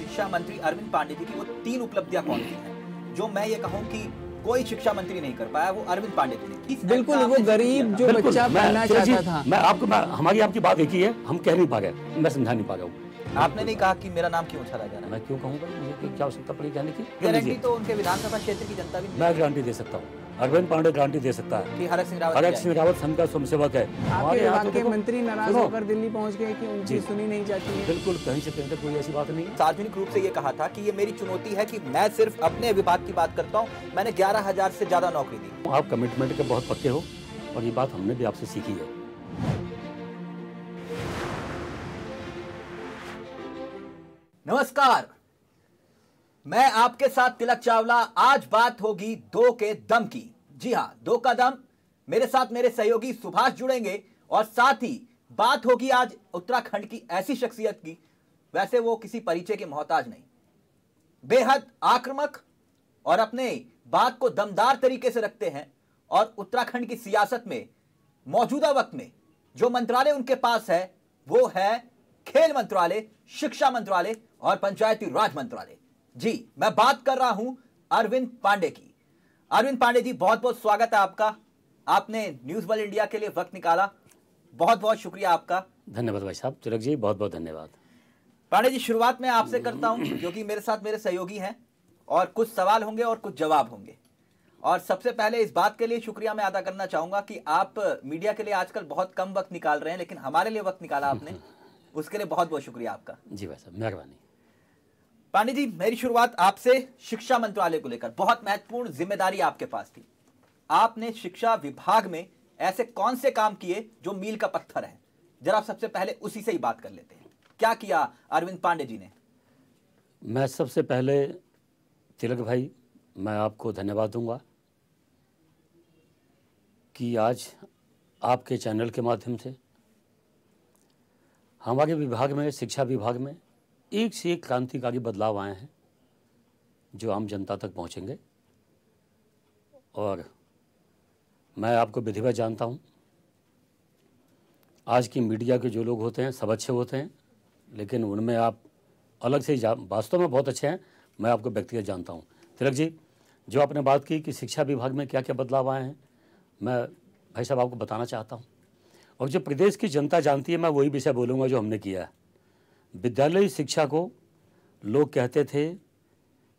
शिक्षा मंत्री अरविंद पांडे जी की वो तीन उपलब्धियां कौन सी हैं जो मैं ये कहूँ कि कोई शिक्षा मंत्री नहीं कर पाया वो अरविंद पांडे जी ने की बिल्कुल वो गरीब जो बच्चा बनना चाहता था मैं आपको मैं, हमारी आपकी बात एक ही है हम कह नहीं पा रहे मैं समझा नहीं पा रहा हूँ आपने नहीं कहा कि मेरा नाम क्यों उछाला जा रहा है मैं क्यों कहूँगा मुझे क्या आवश्यकता पड़ी जाने की गारंटी तो उनके विधानसभा क्षेत्र की जनता भी मैं गारंटी दे सकता हूँ अरविंद पांडे गारंटी दे सकता है हरक सिंह रावत संघ का स्वयं सेवक है मंत्री नाराज होकर दिल्ली पहुँच गए कि उनकी सुनी नहीं जाती बिल्कुल कहीं से कहीं तक कोई ऐसी बात नहीं सार्वजनिक रूप ऐसी ये कहा था की ये मेरी चुनौती है की मैं सिर्फ अपने विभाग की बात करता हूँ मैंने ग्यारह हजार से ज्यादा नौकरी दी तो आप कमिटमेंट के बहुत पक्के हो और ये बात हमने भी आपसे सीखी है नमस्कार मैं आपके साथ तिलक चावला आज बात होगी दो के दम की जी हाँ दो का दम मेरे साथ मेरे सहयोगी सुभाष जुड़ेंगे और साथ ही बात होगी आज उत्तराखंड की ऐसी शख्सियत की वैसे वो किसी परिचय के मोहताज नहीं बेहद आक्रमक और अपने बात को दमदार तरीके से रखते हैं और उत्तराखंड की सियासत में मौजूदा वक्त में जो मंत्रालय उनके पास है वो है खेल मंत्रालय शिक्षा मंत्रालय और पंचायती राज मंत्रालय जी मैं बात कर रहा हूं अरविंद पांडे की अरविंद पांडे जी बहुत बहुत स्वागत है आपका आपने न्यूज वर्ल्ड इंडिया के लिए वक्त निकाला बहुत बहुत शुक्रिया आपका धन्यवाद भाई साहब तिलक जी बहुत बहुत धन्यवाद पांडे जी शुरुआत में आपसे करता हूं क्योंकि मेरे साथ मेरे सहयोगी हैं और कुछ सवाल होंगे और कुछ जवाब होंगे और सबसे पहले इस बात के लिए शुक्रिया मैं अदा करना चाहूंगा कि आप मीडिया के लिए आजकल बहुत कम वक्त निकाल रहे हैं लेकिन हमारे लिए वक्त निकाला आपने उसके लिए बहुत बहुत शुक्रिया आपका जी भाई साहब मेहरबानी पानी जी मेरी शुरुआत आपसे शिक्षा मंत्रालय को लेकर बहुत महत्वपूर्ण जिम्मेदारी आपके पास थी आपने शिक्षा विभाग में ऐसे कौन से काम किए जो मील का पत्थर है जरा सबसे पहले उसी से ही बात कर लेते हैं क्या किया अरविंद पांडे जी ने मैं सबसे पहले तिलक भाई मैं आपको धन्यवाद दूंगा कि आज आपके चैनल के माध्यम से हमारे विभाग में शिक्षा विभाग में एक से एक क्रांतिकारी बदलाव आए हैं जो आम जनता तक पहुंचेंगे और मैं आपको विधिवत जानता हूं आज की मीडिया के जो लोग होते हैं सब अच्छे होते हैं लेकिन उनमें आप अलग से वास्तव में बहुत अच्छे हैं मैं आपको व्यक्तिगत जानता हूँ तिलक जी जो आपने बात की कि शिक्षा विभाग में क्या क्या बदलाव आए हैं मैं भाई साहब आपको बताना चाहता हूँ और जो प्रदेश की जनता जानती है मैं वही विषय बोलूँगा जो हमने किया है विद्यालयी शिक्षा को लोग कहते थे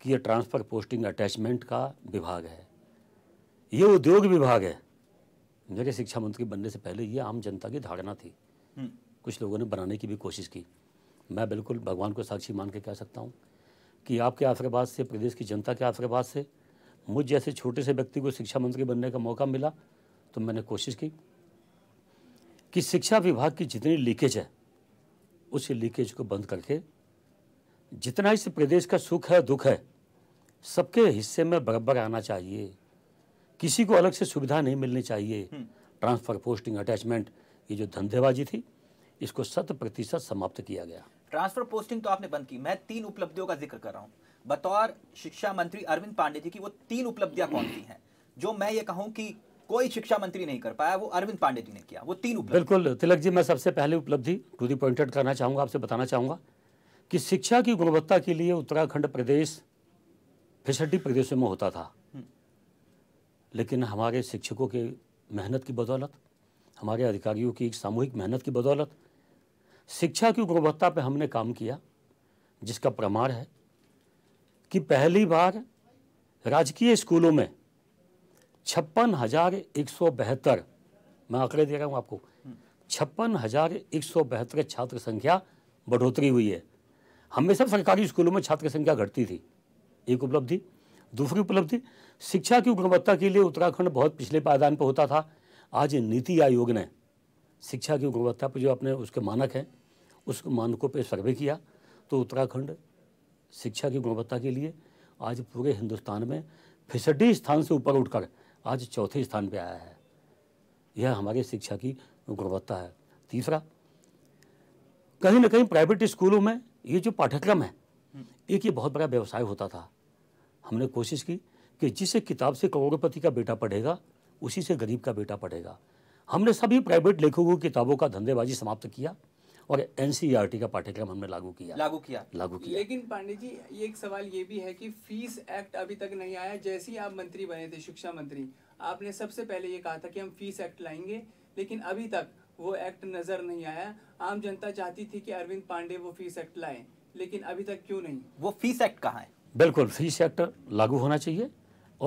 कि यह ट्रांसफ़र पोस्टिंग अटैचमेंट का विभाग है ये उद्योग विभाग है मेरे शिक्षा मंत्री बनने से पहले ये आम जनता की धारणा थी हम्म। कुछ लोगों ने बनाने की भी कोशिश की मैं बिल्कुल भगवान को साक्षी मान के कह सकता हूँ कि आपके आशीर्वाद से प्रदेश की जनता के आशीर्वाद से मुझ जैसे छोटे से व्यक्ति को शिक्षा मंत्री बनने का मौका मिला तो मैंने कोशिश की कि शिक्षा विभाग की जितनी लीकेज है उस लीकेज को बंद करके जितना इस प्रदेश का सुख है दुख है सबके हिस्से में बराबर आना चाहिए किसी को अलग से सुविधा नहीं मिलनी चाहिए हम्म। ट्रांसफर पोस्टिंग अटैचमेंट ये जो धंधेबाजी थी इसको शत प्रतिशत समाप्त किया गया ट्रांसफर पोस्टिंग तो आपने बंद की मैं तीन उपलब्धियों का जिक्र कर रहा हूँ बतौर शिक्षा मंत्री अरविंद पांडे जी की वो तीन उपलब्धियां कौन सी हैं जो मैं ये कहूँ कि कोई शिक्षा मंत्री नहीं कर पाया वो अरविंद पांडे जी ने किया वो तीन उपलब्धि बिल्कुल तिलक जी मैं सबसे पहले उपलब्धि टू दी पॉइंटेड करना चाहूंगा आपसे बताना चाहूंगा कि शिक्षा की गुणवत्ता के लिए उत्तराखंड प्रदेश फिसड्डी प्रदेशों में होता था हम्म। लेकिन हमारे शिक्षकों के मेहनत की बदौलत हमारे अधिकारियों की सामूहिक मेहनत की बदौलत शिक्षा की गुणवत्ता पर हमने काम किया जिसका प्रमाण है कि पहली बार राजकीय स्कूलों में छप्पन हज़ार एक सौ बहत्तर मैं आंकड़े दे रहा हूँ आपको छप्पन हज़ार एक सौ बहत्तर छात्र संख्या बढ़ोतरी हुई है हमेशा सरकारी स्कूलों में छात्र संख्या घटती थी एक उपलब्धि दूसरी उपलब्धि शिक्षा की गुणवत्ता के लिए उत्तराखंड बहुत पिछले पायदान पर होता था आज नीति आयोग ने शिक्षा की गुणवत्ता पर जो अपने उसके मानक हैं उस मानकों पर सर्वे किया तो उत्तराखंड शिक्षा की गुणवत्ता के लिए आज पूरे हिंदुस्तान में फिसड्डी स्थान से ऊपर उठकर आज चौथे स्थान पर आया है यह हमारी शिक्षा की गुणवत्ता है तीसरा कहीं ना कहीं प्राइवेट स्कूलों में ये जो पाठ्यक्रम है एक ये बहुत बड़ा व्यवसाय होता था हमने कोशिश की कि जिस किताब से करोड़पति का बेटा पढ़ेगा उसी से गरीब का बेटा पढ़ेगा हमने सभी प्राइवेट लेखकों की किताबों का धंधेबाजी समाप्त किया और एनसीईआरटी e का पाठ्यक्रम हमने लागू किया लागू किया लागू किया लेकिन पांडे जी ये एक सवाल ये भी है कि फीस एक्ट अभी तक नहीं आया जैसे ही आप मंत्री बने थे शिक्षा मंत्री आपने सबसे पहले ये कहा था कि हम फीस एक्ट लाएंगे लेकिन अभी तक वो एक्ट नजर नहीं आया आम जनता चाहती थी कि अरविंद पांडे वो फीस एक्ट लाए लेकिन अभी तक क्यों नहीं वो फीस एक्ट कहाँ है बिल्कुल फीस एक्ट लागू होना चाहिए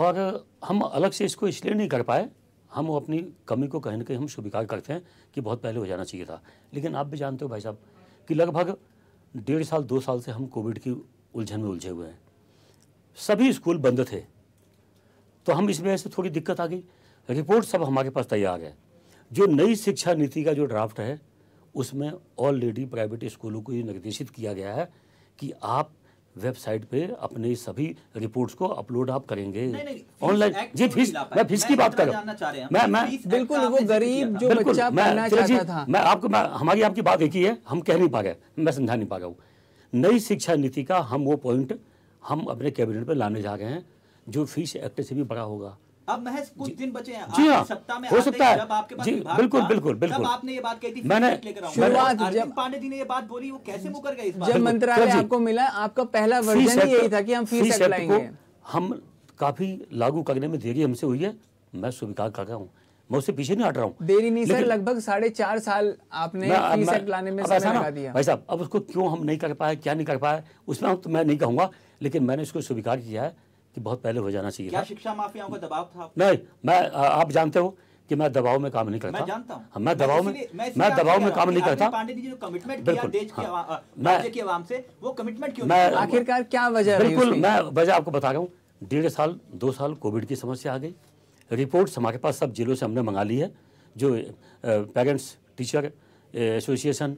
और हम अलग से इसको इसलिए नहीं कर पाए हम वो अपनी कमी को कहीं ना कहीं हम स्वीकार करते हैं कि बहुत पहले हो जाना चाहिए था लेकिन आप भी जानते हो भाई साहब कि लगभग डेढ़ साल दो साल से हम कोविड की उलझन में उलझे हुए हैं सभी स्कूल बंद थे तो हम इस वजह से थोड़ी दिक्कत आ गई रिपोर्ट सब हमारे पास तैयार है जो नई शिक्षा नीति का जो ड्राफ्ट है उसमें ऑलरेडी प्राइवेट स्कूलों को ये निर्देशित किया गया है कि आप वेबसाइट पे अपने सभी रिपोर्ट्स को अपलोड आप करेंगे तो ऑनलाइन जी फीस मैं फीस की बात कर रहा हूँ मैं मैं बिल्कुल वो गरीब जो बच्चा मैं था मैं आपको मैं हमारी आपकी बात एक ही है हम कह नहीं पा रहे मैं समझा नहीं पा रहा हूँ नई शिक्षा नीति का हम वो पॉइंट हम अपने कैबिनेट पर लाने जा रहे हैं जो फीस एक्ट से भी बड़ा होगा अब महज कुछ दिन बचे हैं जी हाँ सप्ताह में हो सकता है जब आपके पास जी बिल्कुल बिल्कुल बिल्कुल आपने ये बात कही थी मैंने शुरुआत पांडे जी ने ये बात बोली वो कैसे मुकर गए जब मंत्रालय आपको मिला आपका पहला वर्जन यही था कि हम फीस हम काफी लागू करने में देरी हमसे हुई है मैं स्वीकार कर रहा हूँ मैं उससे पीछे नहीं हट रहा हूँ देरी नहीं सर लगभग साढ़े चार साल आपने फीस लाने में समय लगा दिया भाई साहब अब उसको क्यों हम नहीं कर पाए क्या नहीं कर पाए उसमें तो मैं नहीं कहूंगा लेकिन मैंने उसको स्वीकार किया है कि बहुत पहले हो जाना चाहिए क्या शिक्षा माफियाओं का दबाव था नहीं मैं आप जानते हो कि मैं दबाव में काम नहीं करता मैं हाँ, मैं दबाव में मैं दबाव में काम नहीं करता हाँ। आखिरकार क्या वजह बिल्कुल मैं वजह आपको बता रहा हूँ डेढ़ साल दो साल कोविड की समस्या आ गई रिपोर्ट हमारे पास सब जिलों से हमने मंगा ली है जो पेरेंट्स टीचर एसोसिएशन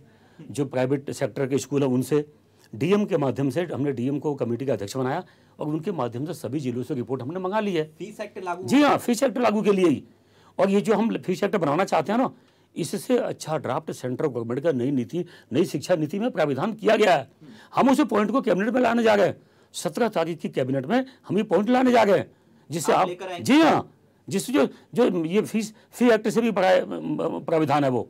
जो प्राइवेट सेक्टर के स्कूल हैं उनसे डीएम के माध्यम से हमने डीएम को कमेटी का अध्यक्ष बनाया और उनके माध्यम से सभी जिलों से रिपोर्ट हमने मंगा ली है फीस एक्ट लागू जी हाँ फीस एक्ट लागू के लिए ही और ये जो हम फीस एक्ट बनाना चाहते हैं ना इससे अच्छा ड्राफ्ट सेंट्रल गवर्नमेंट का नई नीति नई शिक्षा नीति में प्राविधान किया गया है हम उस पॉइंट को कैबिनेट में लाने जा रहे हैं सत्रह तारीख की कैबिनेट में हम ये पॉइंट लाने जा रहे हैं जिससे आप, जी हाँ जिससे जो जो ये फीस फी एक्ट से भी प्राविधान है वो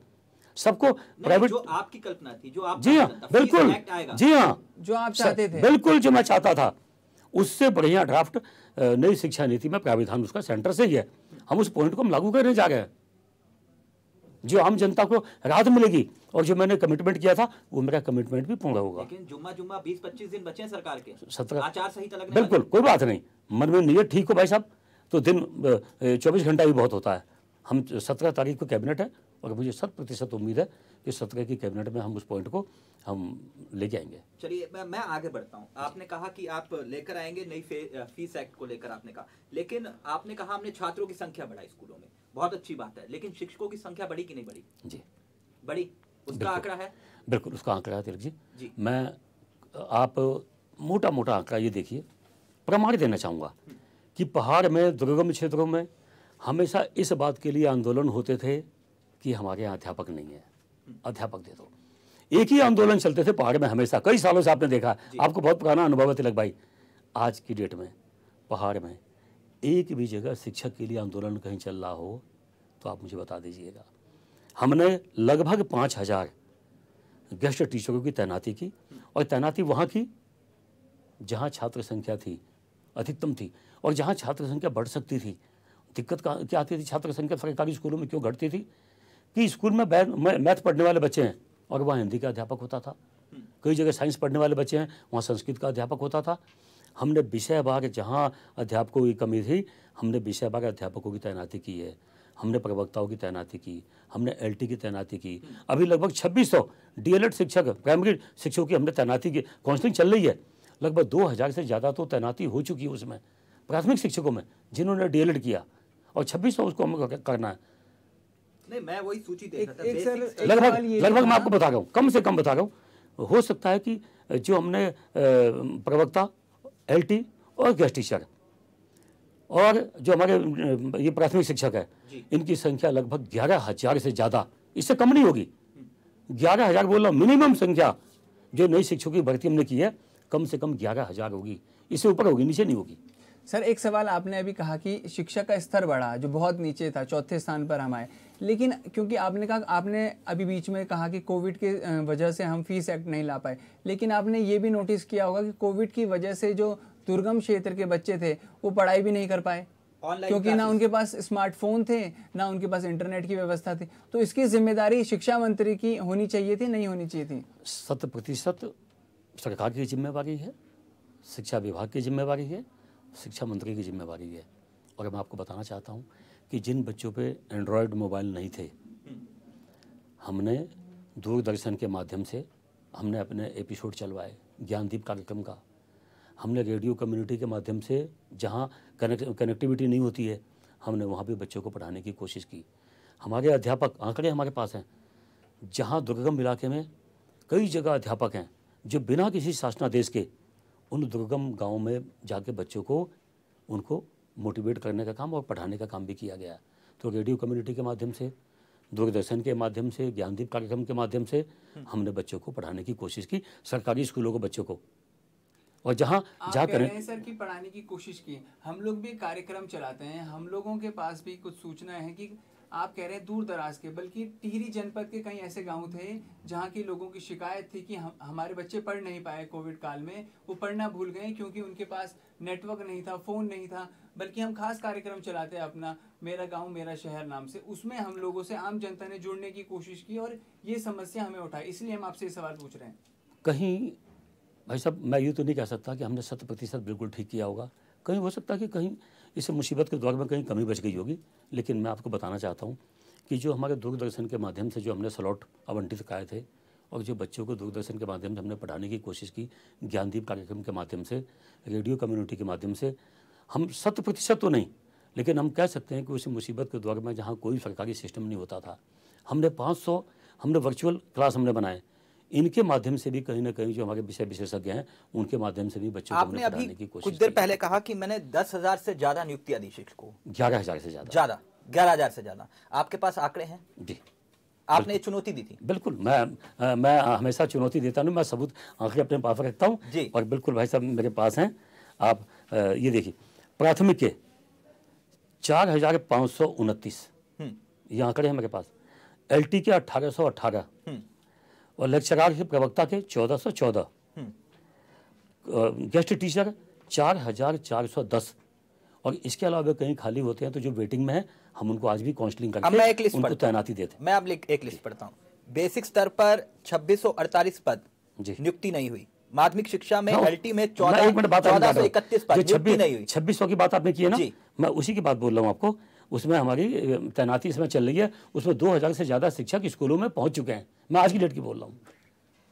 सबको प्राइवेट जो आपकी कल्पना थी जो आप जी हाँ बिल्कुल जी हाँ जो आप चाहते थे बिल्कुल जो मैं चाहता था उससे बढ़िया ड्राफ्ट नई शिक्षा नीति में प्राविधान उसका सेंटर से ही है हम उस पॉइंट को हम लागू करने जा रहे हैं जो आम जनता को राहत मिलेगी और जो मैंने कमिटमेंट किया था वो मेरा कमिटमेंट भी पूरा होगा लेकिन जुम्मा जुम्मा बीस पच्चीस दिन बचे सरकार के सत्रह आचार संहिता लगने बिल्कुल कोई बात नहीं मन में नीयत ठीक हो भाई साहब तो दिन चौबीस घंटा भी बहुत होता है हम सत्रह तारीख को कैबिनेट है और मुझे शत प्रतिशत उम्मीद है कि सत्रह की कैबिनेट में हम उस पॉइंट को हम ले जाएंगे चलिए मैं, मैं आगे बढ़ता हूँ आपने कहा कि आप लेकर आएंगे नई फीस एक्ट को लेकर आपने कहा लेकिन आपने कहा हमने छात्रों की संख्या बढ़ाई स्कूलों में बहुत अच्छी बात है लेकिन शिक्षकों की संख्या बढ़ी कि नहीं बढ़ी जी बढ़ी उसका आंकड़ा है बिल्कुल उसका आंकड़ा है तिलक जी जी मैं आप मोटा मोटा आंकड़ा ये देखिए प्रमाण देना चाहूँगा हम्म। कि पहाड़ में दुर्गम क्षेत्रों में हमेशा इस बात के लिए आंदोलन होते थे कि हमारे यहाँ अध्यापक नहीं है अध्यापक दे दो एक ही आंदोलन चलते थे पहाड़ में हमेशा कई सालों से आपने देखा आपको बहुत पुराना अनुभव है तिलक भाई आज की डेट में पहाड़ में एक भी जगह शिक्षक के लिए आंदोलन कहीं चल रहा हो तो आप मुझे बता दीजिएगा हमने लगभग पाँच हज़ार गेस्ट टीचरों की तैनाती की और तैनाती वहाँ की जहाँ छात्र संख्या थी अधिकतम थी और जहाँ छात्र संख्या बढ़ सकती थी दिक्कत क्या आती थी छात्र संख्या सरकारी स्कूलों में क्यों घटती थी कि स्कूल में मैथ पढ़ने वाले बच्चे हैं और वहाँ हिंदी का अध्यापक होता था कई जगह साइंस पढ़ने वाले बच्चे हैं वहाँ संस्कृत का अध्यापक होता था हमने विषय भाग जहाँ अध्यापकों की कमी थी हमने विषय भाग अध्यापकों की तैनाती की है हमने प्रवक्ताओं की तैनाती की हमने एलटी की तैनाती की अभी लगभग छब्बीस सौ शिक्षक प्राइमरी शिक्षकों की हमने तैनाती की काउंसलिंग चल रही है लगभग दो हज़ार से ज़्यादा तो तैनाती हो चुकी है उसमें प्राथमिक शिक्षकों में जिन्होंने डी किया और छब्बीस सौ उसको हम करना है लगभग लगभग मैं आपको बता रहा हूँ कम से कम बता रहा हूँ हो सकता है कि जो हमने प्रवक्ता एलटी और गेस्ट टीचर और जो हमारे ये प्राथमिक शिक्षक है इनकी संख्या लगभग ग्यारह हजार से ज़्यादा इससे कम नहीं होगी ग्यारह हजार बोल रहा हूँ मिनिमम संख्या जो नई शिक्षकों की भर्ती हमने की है कम से कम ग्यारह हजार होगी इससे ऊपर होगी नीचे नहीं होगी सर एक सवाल आपने अभी कहा कि शिक्षा का स्तर बढ़ा जो बहुत नीचे था चौथे स्थान पर हम आए लेकिन क्योंकि आपने कहा आपने अभी बीच में कहा कि कोविड के वजह से हम फीस एक्ट नहीं ला पाए लेकिन आपने ये भी नोटिस किया होगा कि कोविड की वजह से जो दुर्गम क्षेत्र के बच्चे थे वो पढ़ाई भी नहीं कर पाए क्योंकि ना उनके पास स्मार्टफोन थे ना उनके पास इंटरनेट की व्यवस्था थी तो इसकी जिम्मेदारी शिक्षा मंत्री की होनी चाहिए थी नहीं होनी चाहिए थी शत प्रतिशत सरकार की जिम्मेवारी है शिक्षा विभाग की जिम्मेवारी है शिक्षा मंत्री की जिम्मेवारी है और मैं आपको बताना चाहता हूँ कि जिन बच्चों पे एंड्रॉयड मोबाइल नहीं थे हमने दूरदर्शन के माध्यम से हमने अपने एपिसोड चलवाए ज्ञानदीप कार्यक्रम का हमने रेडियो कम्युनिटी के माध्यम से जहाँ कनेक्ट कनेक्टिविटी नहीं होती है हमने वहाँ भी बच्चों को पढ़ाने की कोशिश की हमारे अध्यापक आंकड़े हमारे पास हैं जहाँ दुर्गम इलाके में कई जगह अध्यापक हैं जो बिना किसी शासनादेश के उन दुर्गम गाँव में जाके बच्चों को उनको मोटिवेट करने का काम और पढ़ाने का काम भी किया गया तो रेडियो कम्युनिटी के माध्यम से दूरदर्शन के माध्यम से ज्ञानदीप कार्यक्रम के माध्यम से हम्म। हमने बच्चों को पढ़ाने की कोशिश की सरकारी स्कूलों को बच्चों को और जहाँ जा कर सर की पढ़ाने की कोशिश की हम लोग भी कार्यक्रम चलाते हैं हम लोगों के पास भी कुछ सूचना है कि आप कह रहे हैं दूर दराज के बल्कि टिहरी जनपद के कई ऐसे गांव थे जहां के लोगों की शिकायत थी कि हम हमारे बच्चे पढ़ नहीं पाए कोविड काल में वो पढ़ना भूल गए क्योंकि उनके पास नेटवर्क नहीं था फ़ोन नहीं था बल्कि हम खास कार्यक्रम चलाते हैं अपना मेरा गांव मेरा शहर नाम से उसमें हम लोगों से आम जनता ने जुड़ने की कोशिश की और ये समस्या हमें उठाई इसलिए हम आपसे ये सवाल पूछ रहे हैं कहीं भाई साहब मैं ये तो नहीं कह सकता कि हमने शत प्रतिशत बिल्कुल ठीक किया होगा कहीं हो सकता है कि कहीं इस मुसीबत के दौर में कहीं कमी बच गई होगी लेकिन मैं आपको बताना चाहता हूँ कि जो हमारे दूरदर्शन के माध्यम से जो हमने स्लॉट आवंटित कराए थे और जो बच्चों को दूरदर्शन के माध्यम से हमने पढ़ाने की कोशिश की ज्ञानदीप कार्यक्रम के माध्यम से रेडियो कम्युनिटी के माध्यम से हम शत प्रतिशत तो नहीं लेकिन हम कह सकते हैं कि उस मुसीबत के दौर में जहाँ कोई सरकारी सिस्टम नहीं होता था हमने 500 हमने वर्चुअल क्लास हमने बनाए इनके माध्यम से भी कहीं ना कहीं जो हमारे विषय विशेषज्ञ हैं उनके माध्यम से भी बच्चों आपने को अभी की कोशिश कुछ देर पहले कहा कि मैंने दस हजार से ज्यादा नियुक्तियां दी शिक्षकों ग्यारह हजार से ज्यादा ज्यादा ग्यारह हजार से ज्यादा आपके पास आंकड़े हैं जी आपने चुनौती दी थी बिल्कुल मैं मैं हमेशा चुनौती देता हूँ मैं सबूत आंकड़े अपने पास रखता हूँ जी और बिल्कुल भाई साहब मेरे पास हैं आप ये देखिए प्राथमिक के चार हजार पाँच सौ उनतीस हम्म। ये आंकड़े हैं मेरे पास एल के अठारह सौ अठारह हम्म। और लेक्चरार के प्रवक्ता थे चौदह सौ चौदह हम्म। गेस्ट टीचर चार हजार चार सौ दस और इसके अलावा कहीं खाली होते हैं तो जो वेटिंग में है हम उनको आज भी काउंसलिंग करते हैं एक उनको तैनाती देते मैं आप एक लिस्ट पढ़ता हूँ बेसिक स्तर पर छब्बीस सौ अड़तालीस पद नियुक्ति नहीं हुई माध्यमिक शिक्षा में एलटी में चौदह सौ इकतीस पद छब्बीस नहीं हुई छब्बीस सौ की बात आपने की है ना मैं उसी की बात बोल रहा हूँ आपको उसमें हमारी तैनाती इसमें चल रही है उसमें 2000 से ज़्यादा शिक्षक स्कूलों में पहुंच चुके हैं मैं आज की डेट की बोल रहा हूँ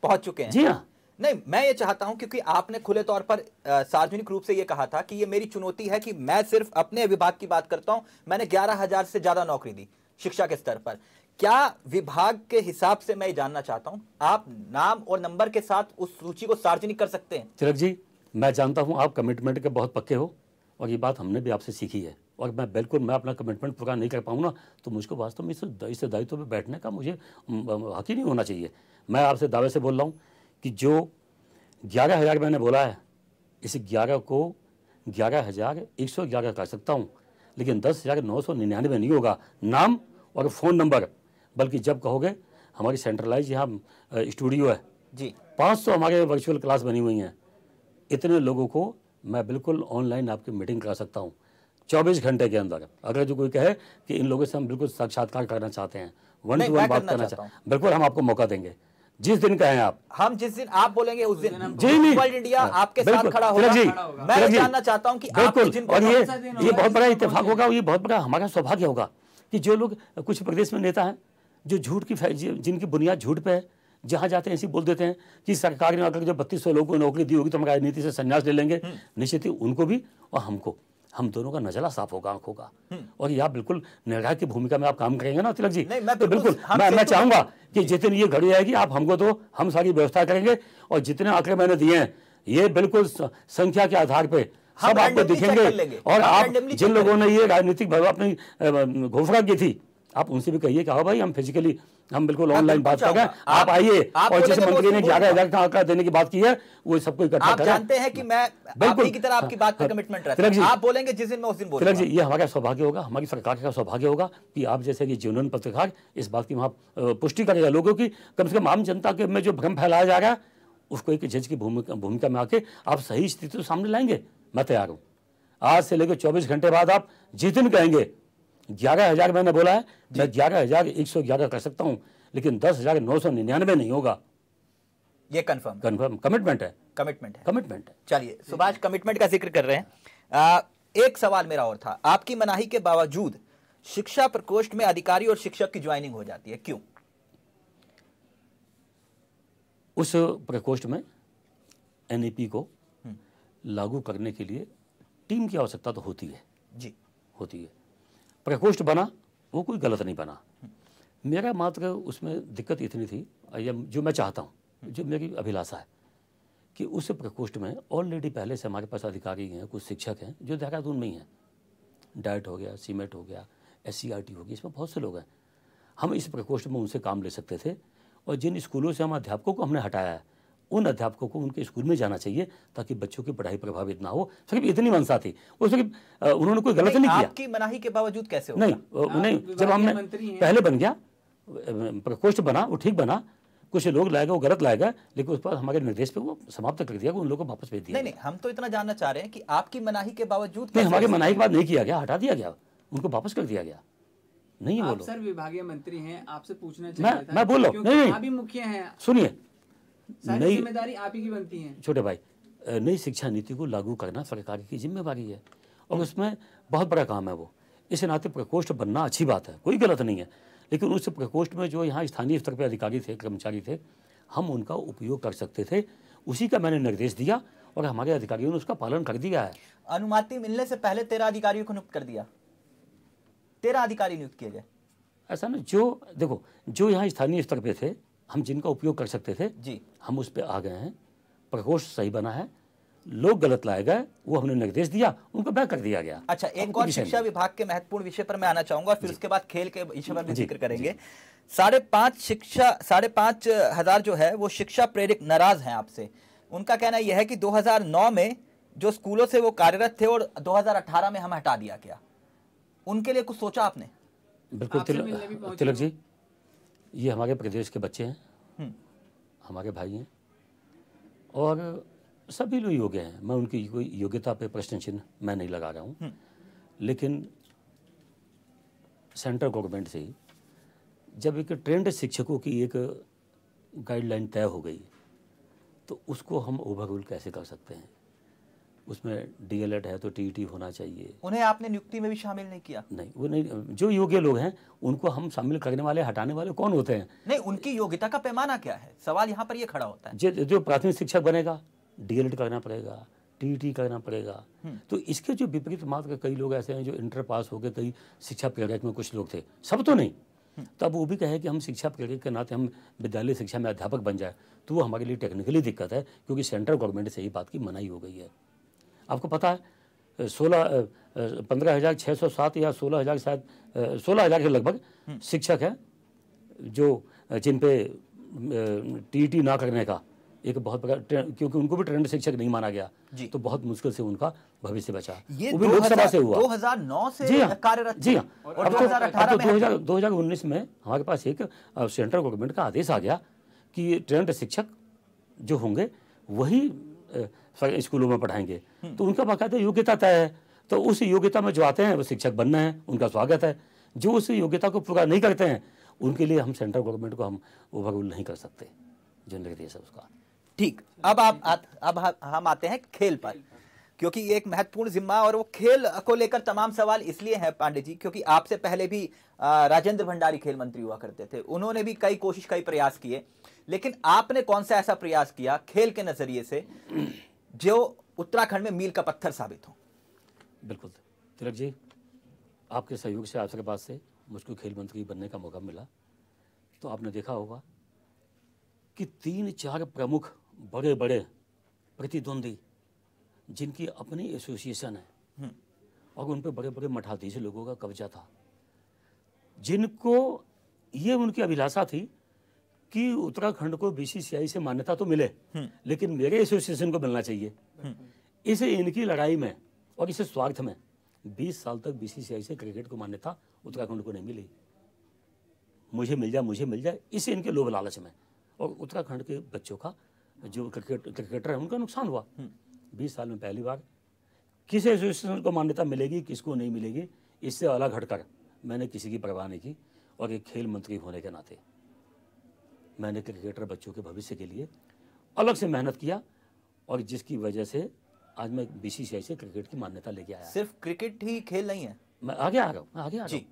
पहुंच चुके हैं जी हाँ नहीं मैं ये चाहता हूं क्योंकि आपने खुले तौर पर सार्वजनिक रूप से ये कहा था कि ये मेरी चुनौती है कि मैं सिर्फ अपने विभाग की बात करता हूं मैंने ग्यारह हजार से ज्यादा नौकरी दी शिक्षा के स्तर पर क्या विभाग के हिसाब से मैं ये जानना चाहता हूं आप नाम और नंबर के साथ उस सूची को सार्वजनिक कर सकते हैं तिलक जी मैं जानता हूं आप कमिटमेंट के बहुत पक्के हो और ये बात हमने भी आपसे सीखी है और मैं बिल्कुल मैं अपना कमिटमेंट पूरा नहीं कर पाऊँ ना तो मुझको वास्तव में इस इस दायित्व पर बैठने का मुझे हक ही नहीं होना चाहिए मैं आपसे दावे से बोल रहा हूँ कि जो ग्यारह हज़ार मैंने बोला है इस ग्यारह को ग्यारह हज़ार एक सौ ग्यारह कर सकता हूँ लेकिन दस हज़ार नौ सौ निन्यानवे नहीं होगा नाम और फ़ोन नंबर बल्कि जब कहोगे हमारी सेंट्रलाइज यहाँ स्टूडियो है जी पाँच सौ हमारे वर्चुअल क्लास बनी हुई हैं इतने लोगों को मैं बिल्कुल ऑनलाइन आपकी मीटिंग करा सकता हूँ 24 घंटे के अंदर अगर जो कोई कहे कि इन लोगों से हम बिल्कुल साक्षात्कार करना चाहते हैं वन टू वन बात करना चाहते हैं बिल्कुल हम आपको मौका देंगे जिस दिन कहें आप हम जिस दिन आप बोलेंगे उस दिन जी नहीं वर्ल्ड इंडिया हाँ, आपके साथ खड़ा होगा जी मैं जानना चाहता हूँ कि बिल्कुल और ये ये बहुत बड़ा इतफाक होगा ये बहुत बड़ा हमारा सौभाग्य होगा कि जो लोग कुछ प्रदेश में नेता हैं जो झूठ की जिनकी बुनियाद झूठ पे है जहाँ जाते हैं ऐसी बोल देते हैं कि सरकार ने अगर जो बत्तीस सौ लोगों को नौकरी दी होगी तो हम राजनीति से संन्यास ले लेंगे हम्म। निश्चित ही उनको भी और हमको हम दोनों का नजला साफ होगा आंखों का हम्म। और ये आप बिल्कुल निर्णायक की भूमिका में आप काम करेंगे ना तिलक जी नहीं, मैं तो बिल्कुल मैं मैं तो- चाहूंगा कि जितनी ये घड़ी आएगी आप हमको तो हम सारी व्यवस्था करेंगे और जितने आंकड़े मैंने दिए हैं ये बिल्कुल संख्या के आधार पर सब आपको दिखेंगे और आप जिन लोगों ने ये राजनीतिक अपनी घोषणा की थी आप उनसे भी कहिए कहा भाई हम फिजिकली हम बिल्कुल ऑनलाइन हाँ, बात कर रहे हैं आप आइए और जिस मंत्री ने ग्यारह हजार का देने की बात की है वो सबको इकट्ठा कर जानते हैं कि मैं हाँ। बिल्कुल की तरह आपकी बात पर कमिटमेंट रहता है आप बोलेंगे जिस दिन मैं उस दिन बोलूंगा जी ये हमारा सौभाग्य होगा हमारी सरकार का सौभाग्य होगा कि आप जैसे कि जीवन पत्रकार इस बात की वहां पुष्टि करेगा लोगों की कम से कम आम जनता के में जो भ्रम फैलाया जा रहा है उसको एक जज की भूमिका भूमिका में आके आप सही स्थिति तो सामने लाएंगे मैं तैयार हूँ आज से लेकर चौबीस घंटे बाद आप जितने कहेंगे ग्यारह हज़ार मैंने बोला है मैं ग्यारह हज़ार एक सौ ग्यारह कर सकता हूं लेकिन दस हज़ार नौ सौ निन्यानवे नहीं होगा ये कंफर्म कंफर्म कमिटमेंट है कमिटमेंट है कमिटमेंट है चलिए सुभाष कमिटमेंट का जिक्र कर रहे हैं आ, एक सवाल मेरा और था आपकी मनाही के बावजूद शिक्षा प्रकोष्ठ में अधिकारी और शिक्षक की ज्वाइनिंग हो जाती है क्यों उस प्रकोष्ठ में एनईपी को हम्म। लागू करने के लिए टीम की आवश्यकता तो होती है जी होती है प्रकोष्ठ बना वो कोई गलत नहीं बना मेरा मात्र उसमें दिक्कत इतनी थी या जो मैं चाहता हूँ जो मेरी अभिलाषा है कि उस प्रकोष्ठ में ऑलरेडी पहले से हमारे पास अधिकारी हैं कुछ शिक्षक हैं जो देहरादून में ही हैं डाइट हो गया सीमेंट e हो गया एस सी आर हो गई इसमें बहुत से लोग हैं हम इस प्रकोष्ठ में उनसे काम ले सकते थे और जिन स्कूलों से हम अध्यापकों को हमने हटाया है उन अध्यापकों को उनके स्कूल में जाना चाहिए ताकि बच्चों की पढ़ाई प्रभावित ना हो सिर्फ इतनी मंशा थी वो सिर्फ उन्होंने कोई गलत नहीं, किया आपकी मनाही के बावजूद कैसे हो नहीं उन्हें जब हमने पहले बन गया प्रकोष्ठ बना वो ठीक बना कुछ लोग लाएगा वो गलत लाएगा लेकिन उस पर हमारे निर्देश पे वो समाप्त कर दिया उन लोगों को वापस भेज दिया नहीं नहीं हम तो इतना जानना चाह रहे हैं कि आपकी मनाही के बावजूद नहीं हमारी मनाही के बाद नहीं किया गया हटा दिया गया उनको वापस कर दिया गया नहीं बोलो सर विभागीय मंत्री हैं आपसे पूछना चाहिए मैं, मैं बोल रहा हूँ नहीं, नहीं, मुख्य हैं सुनिए नई जिम्मेदारी आप ही की बनती है छोटे भाई नई शिक्षा नीति को लागू करना सरकार की जिम्मेदारी है और उसमें बहुत बड़ा काम है वो इस नाते प्रकोष्ठ बनना अच्छी बात है कोई गलत नहीं है लेकिन उस प्रकोष्ठ में जो यहाँ स्थानीय स्तर पर अधिकारी थे कर्मचारी थे हम उनका उपयोग कर सकते थे उसी का मैंने निर्देश दिया और हमारे अधिकारियों ने उसका पालन कर दिया है अनुमति मिलने से पहले तेरह अधिकारियों को नियुक्त कर दिया तेरह अधिकारी नियुक्त किए गए ऐसा ना जो देखो जो यहाँ स्थानीय स्तर पर थे हम जिनका उपयोग कर सकते थे जी हम उस पर आ गए हैं प्रकोष्ठ सही बना है लोग गलत लाए गए वो हमने निर्देश दिया उनको बैक कर दिया गया अच्छा एक और शिक्षा विभाग के महत्वपूर्ण विषय पर मैं आना चाहूंगा फिर उसके बाद खेल के विषय पर भी जिक्र करेंगे साढ़े पांच शिक्षा साढ़े पांच हजार जो है वो शिक्षा प्रेरित नाराज हैं आपसे उनका कहना यह है कि 2009 में जो स्कूलों से वो कार्यरत थे और 2018 में हम हटा दिया गया उनके लिए कुछ सोचा आपने बिल्कुल तिलक जी ये हमारे प्रदेश के बच्चे हैं हम्म। हमारे भाई हैं और सभी लोग योग्य हैं मैं उनकी कोई योग्यता पे प्रश्न चिन्ह मैं नहीं लगा रहा हूँ हम्म। लेकिन सेंट्रल गवर्नमेंट से ही जब एक ट्रेंड शिक्षकों की एक गाइडलाइन तय हो गई तो उसको हम ओवरऑल कैसे कर सकते हैं उसमें डीएलएड है तो टीटी होना चाहिए उन्हें आपने नियुक्ति में भी शामिल नहीं किया नहीं वो नहीं जो योग्य लोग हैं उनको हम शामिल करने वाले हटाने वाले कौन होते हैं नहीं उनकी योग्यता का पैमाना क्या है सवाल यहाँ पर ये खड़ा होता है जो जो प्राथमिक शिक्षक बनेगा डीएलएड करना पड़ेगा टीटी करना पड़ेगा हम्म। तो इसके जो विपरीत मात्र कई लोग ऐसे हैं जो इंटर पास हो गए कई शिक्षा प्रेरक में कुछ लोग थे सब तो नहीं हम्म। तब तो वो भी कहे कि हम शिक्षा प्रेरक के नाते हम विद्यालय शिक्षा में अध्यापक बन जाए तो वो हमारे लिए टेक्निकली दिक्कत है क्योंकि सेंट्रल गवर्नमेंट से ये बात की मनाही हो गई है आपको पता है सोलह पंद्रह हज़ार छः सौ सात या सोलह हज़ार शायद सोलह हज़ार के लगभग हम्म। शिक्षक हैं जो जिन पे टी ना करने का एक बहुत बड़ा क्योंकि उनको भी ट्रेंड शिक्षक नहीं माना गया तो बहुत मुश्किल से उनका भविष्य बचा ये वो भी लोकसभा से हुआ 2009 से जी हाँ जी हाँ अब तो, तो दो हजार दो हजार उन्नीस में हमारे पास एक सेंट्रल गवर्नमेंट का आदेश आ गया कि ट्रेंड शिक्षक जो होंगे वही स्कूलों में पढ़ाएंगे तो उनका बाकायदा योग्यता तय है तो उस योग्यता में जो आते हैं वो शिक्षक बनना है उनका स्वागत है जो उस योग्यता को पूरा नहीं करते हैं उनके लिए हम सेंट्रल गवर्नमेंट को हम ओवररूल नहीं कर सकते जो निर्देश है उसका ठीक अब आप अब हम आते हैं खेल पर क्योंकि ये एक महत्वपूर्ण जिम्मा और वो खेल को लेकर तमाम सवाल इसलिए हैं पांडे जी क्योंकि आपसे पहले भी राजेंद्र भंडारी खेल मंत्री हुआ करते थे उन्होंने भी कई कोशिश कई प्रयास किए लेकिन आपने कौन सा ऐसा प्रयास किया खेल के नजरिए से जो उत्तराखंड में मील का पत्थर साबित हो बिल्कुल तिलक जी आपके सहयोग से आपके पास से मुझको खेल मंत्री बनने का मौका मिला तो आपने देखा होगा कि तीन चार प्रमुख बड़े बड़े प्रतिद्वंदी जिनकी अपनी एसोसिएशन है हम्म। और उन पर बड़े बड़े मठाधीश लोगों का कब्जा था जिनको ये उनकी अभिलाषा थी कि उत्तराखंड को बीसीसीआई से मान्यता तो मिले हम्म। लेकिन मेरे एसोसिएशन को मिलना चाहिए हम्म। इसे इनकी लड़ाई में और इसे स्वार्थ में 20 साल तक बीसीसीआई से क्रिकेट को मान्यता उत्तराखंड को नहीं मिली मुझे मिल जाए मुझे मिल जाए इसे इनके लोभ लालच में और उत्तराखंड के बच्चों का जो क्रिकेट क्रिकेटर है उनका नुकसान हुआ हम्म। बीस साल में पहली बार किस एसोसिएशन को मान्यता मिलेगी किसको नहीं मिलेगी इससे अलग हटकर मैंने किसी की परवाह नहीं की और एक खेल मंत्री होने के नाते मैंने क्रिकेटर बच्चों के भविष्य के लिए अलग से मेहनत किया और जिसकी वजह से आज मैं बी से क्रिकेट की मान्यता लेके आया सिर्फ क्रिकेट ही खेल नहीं है मैं आगे आ रहा हूँ आगे आ रहा हूँ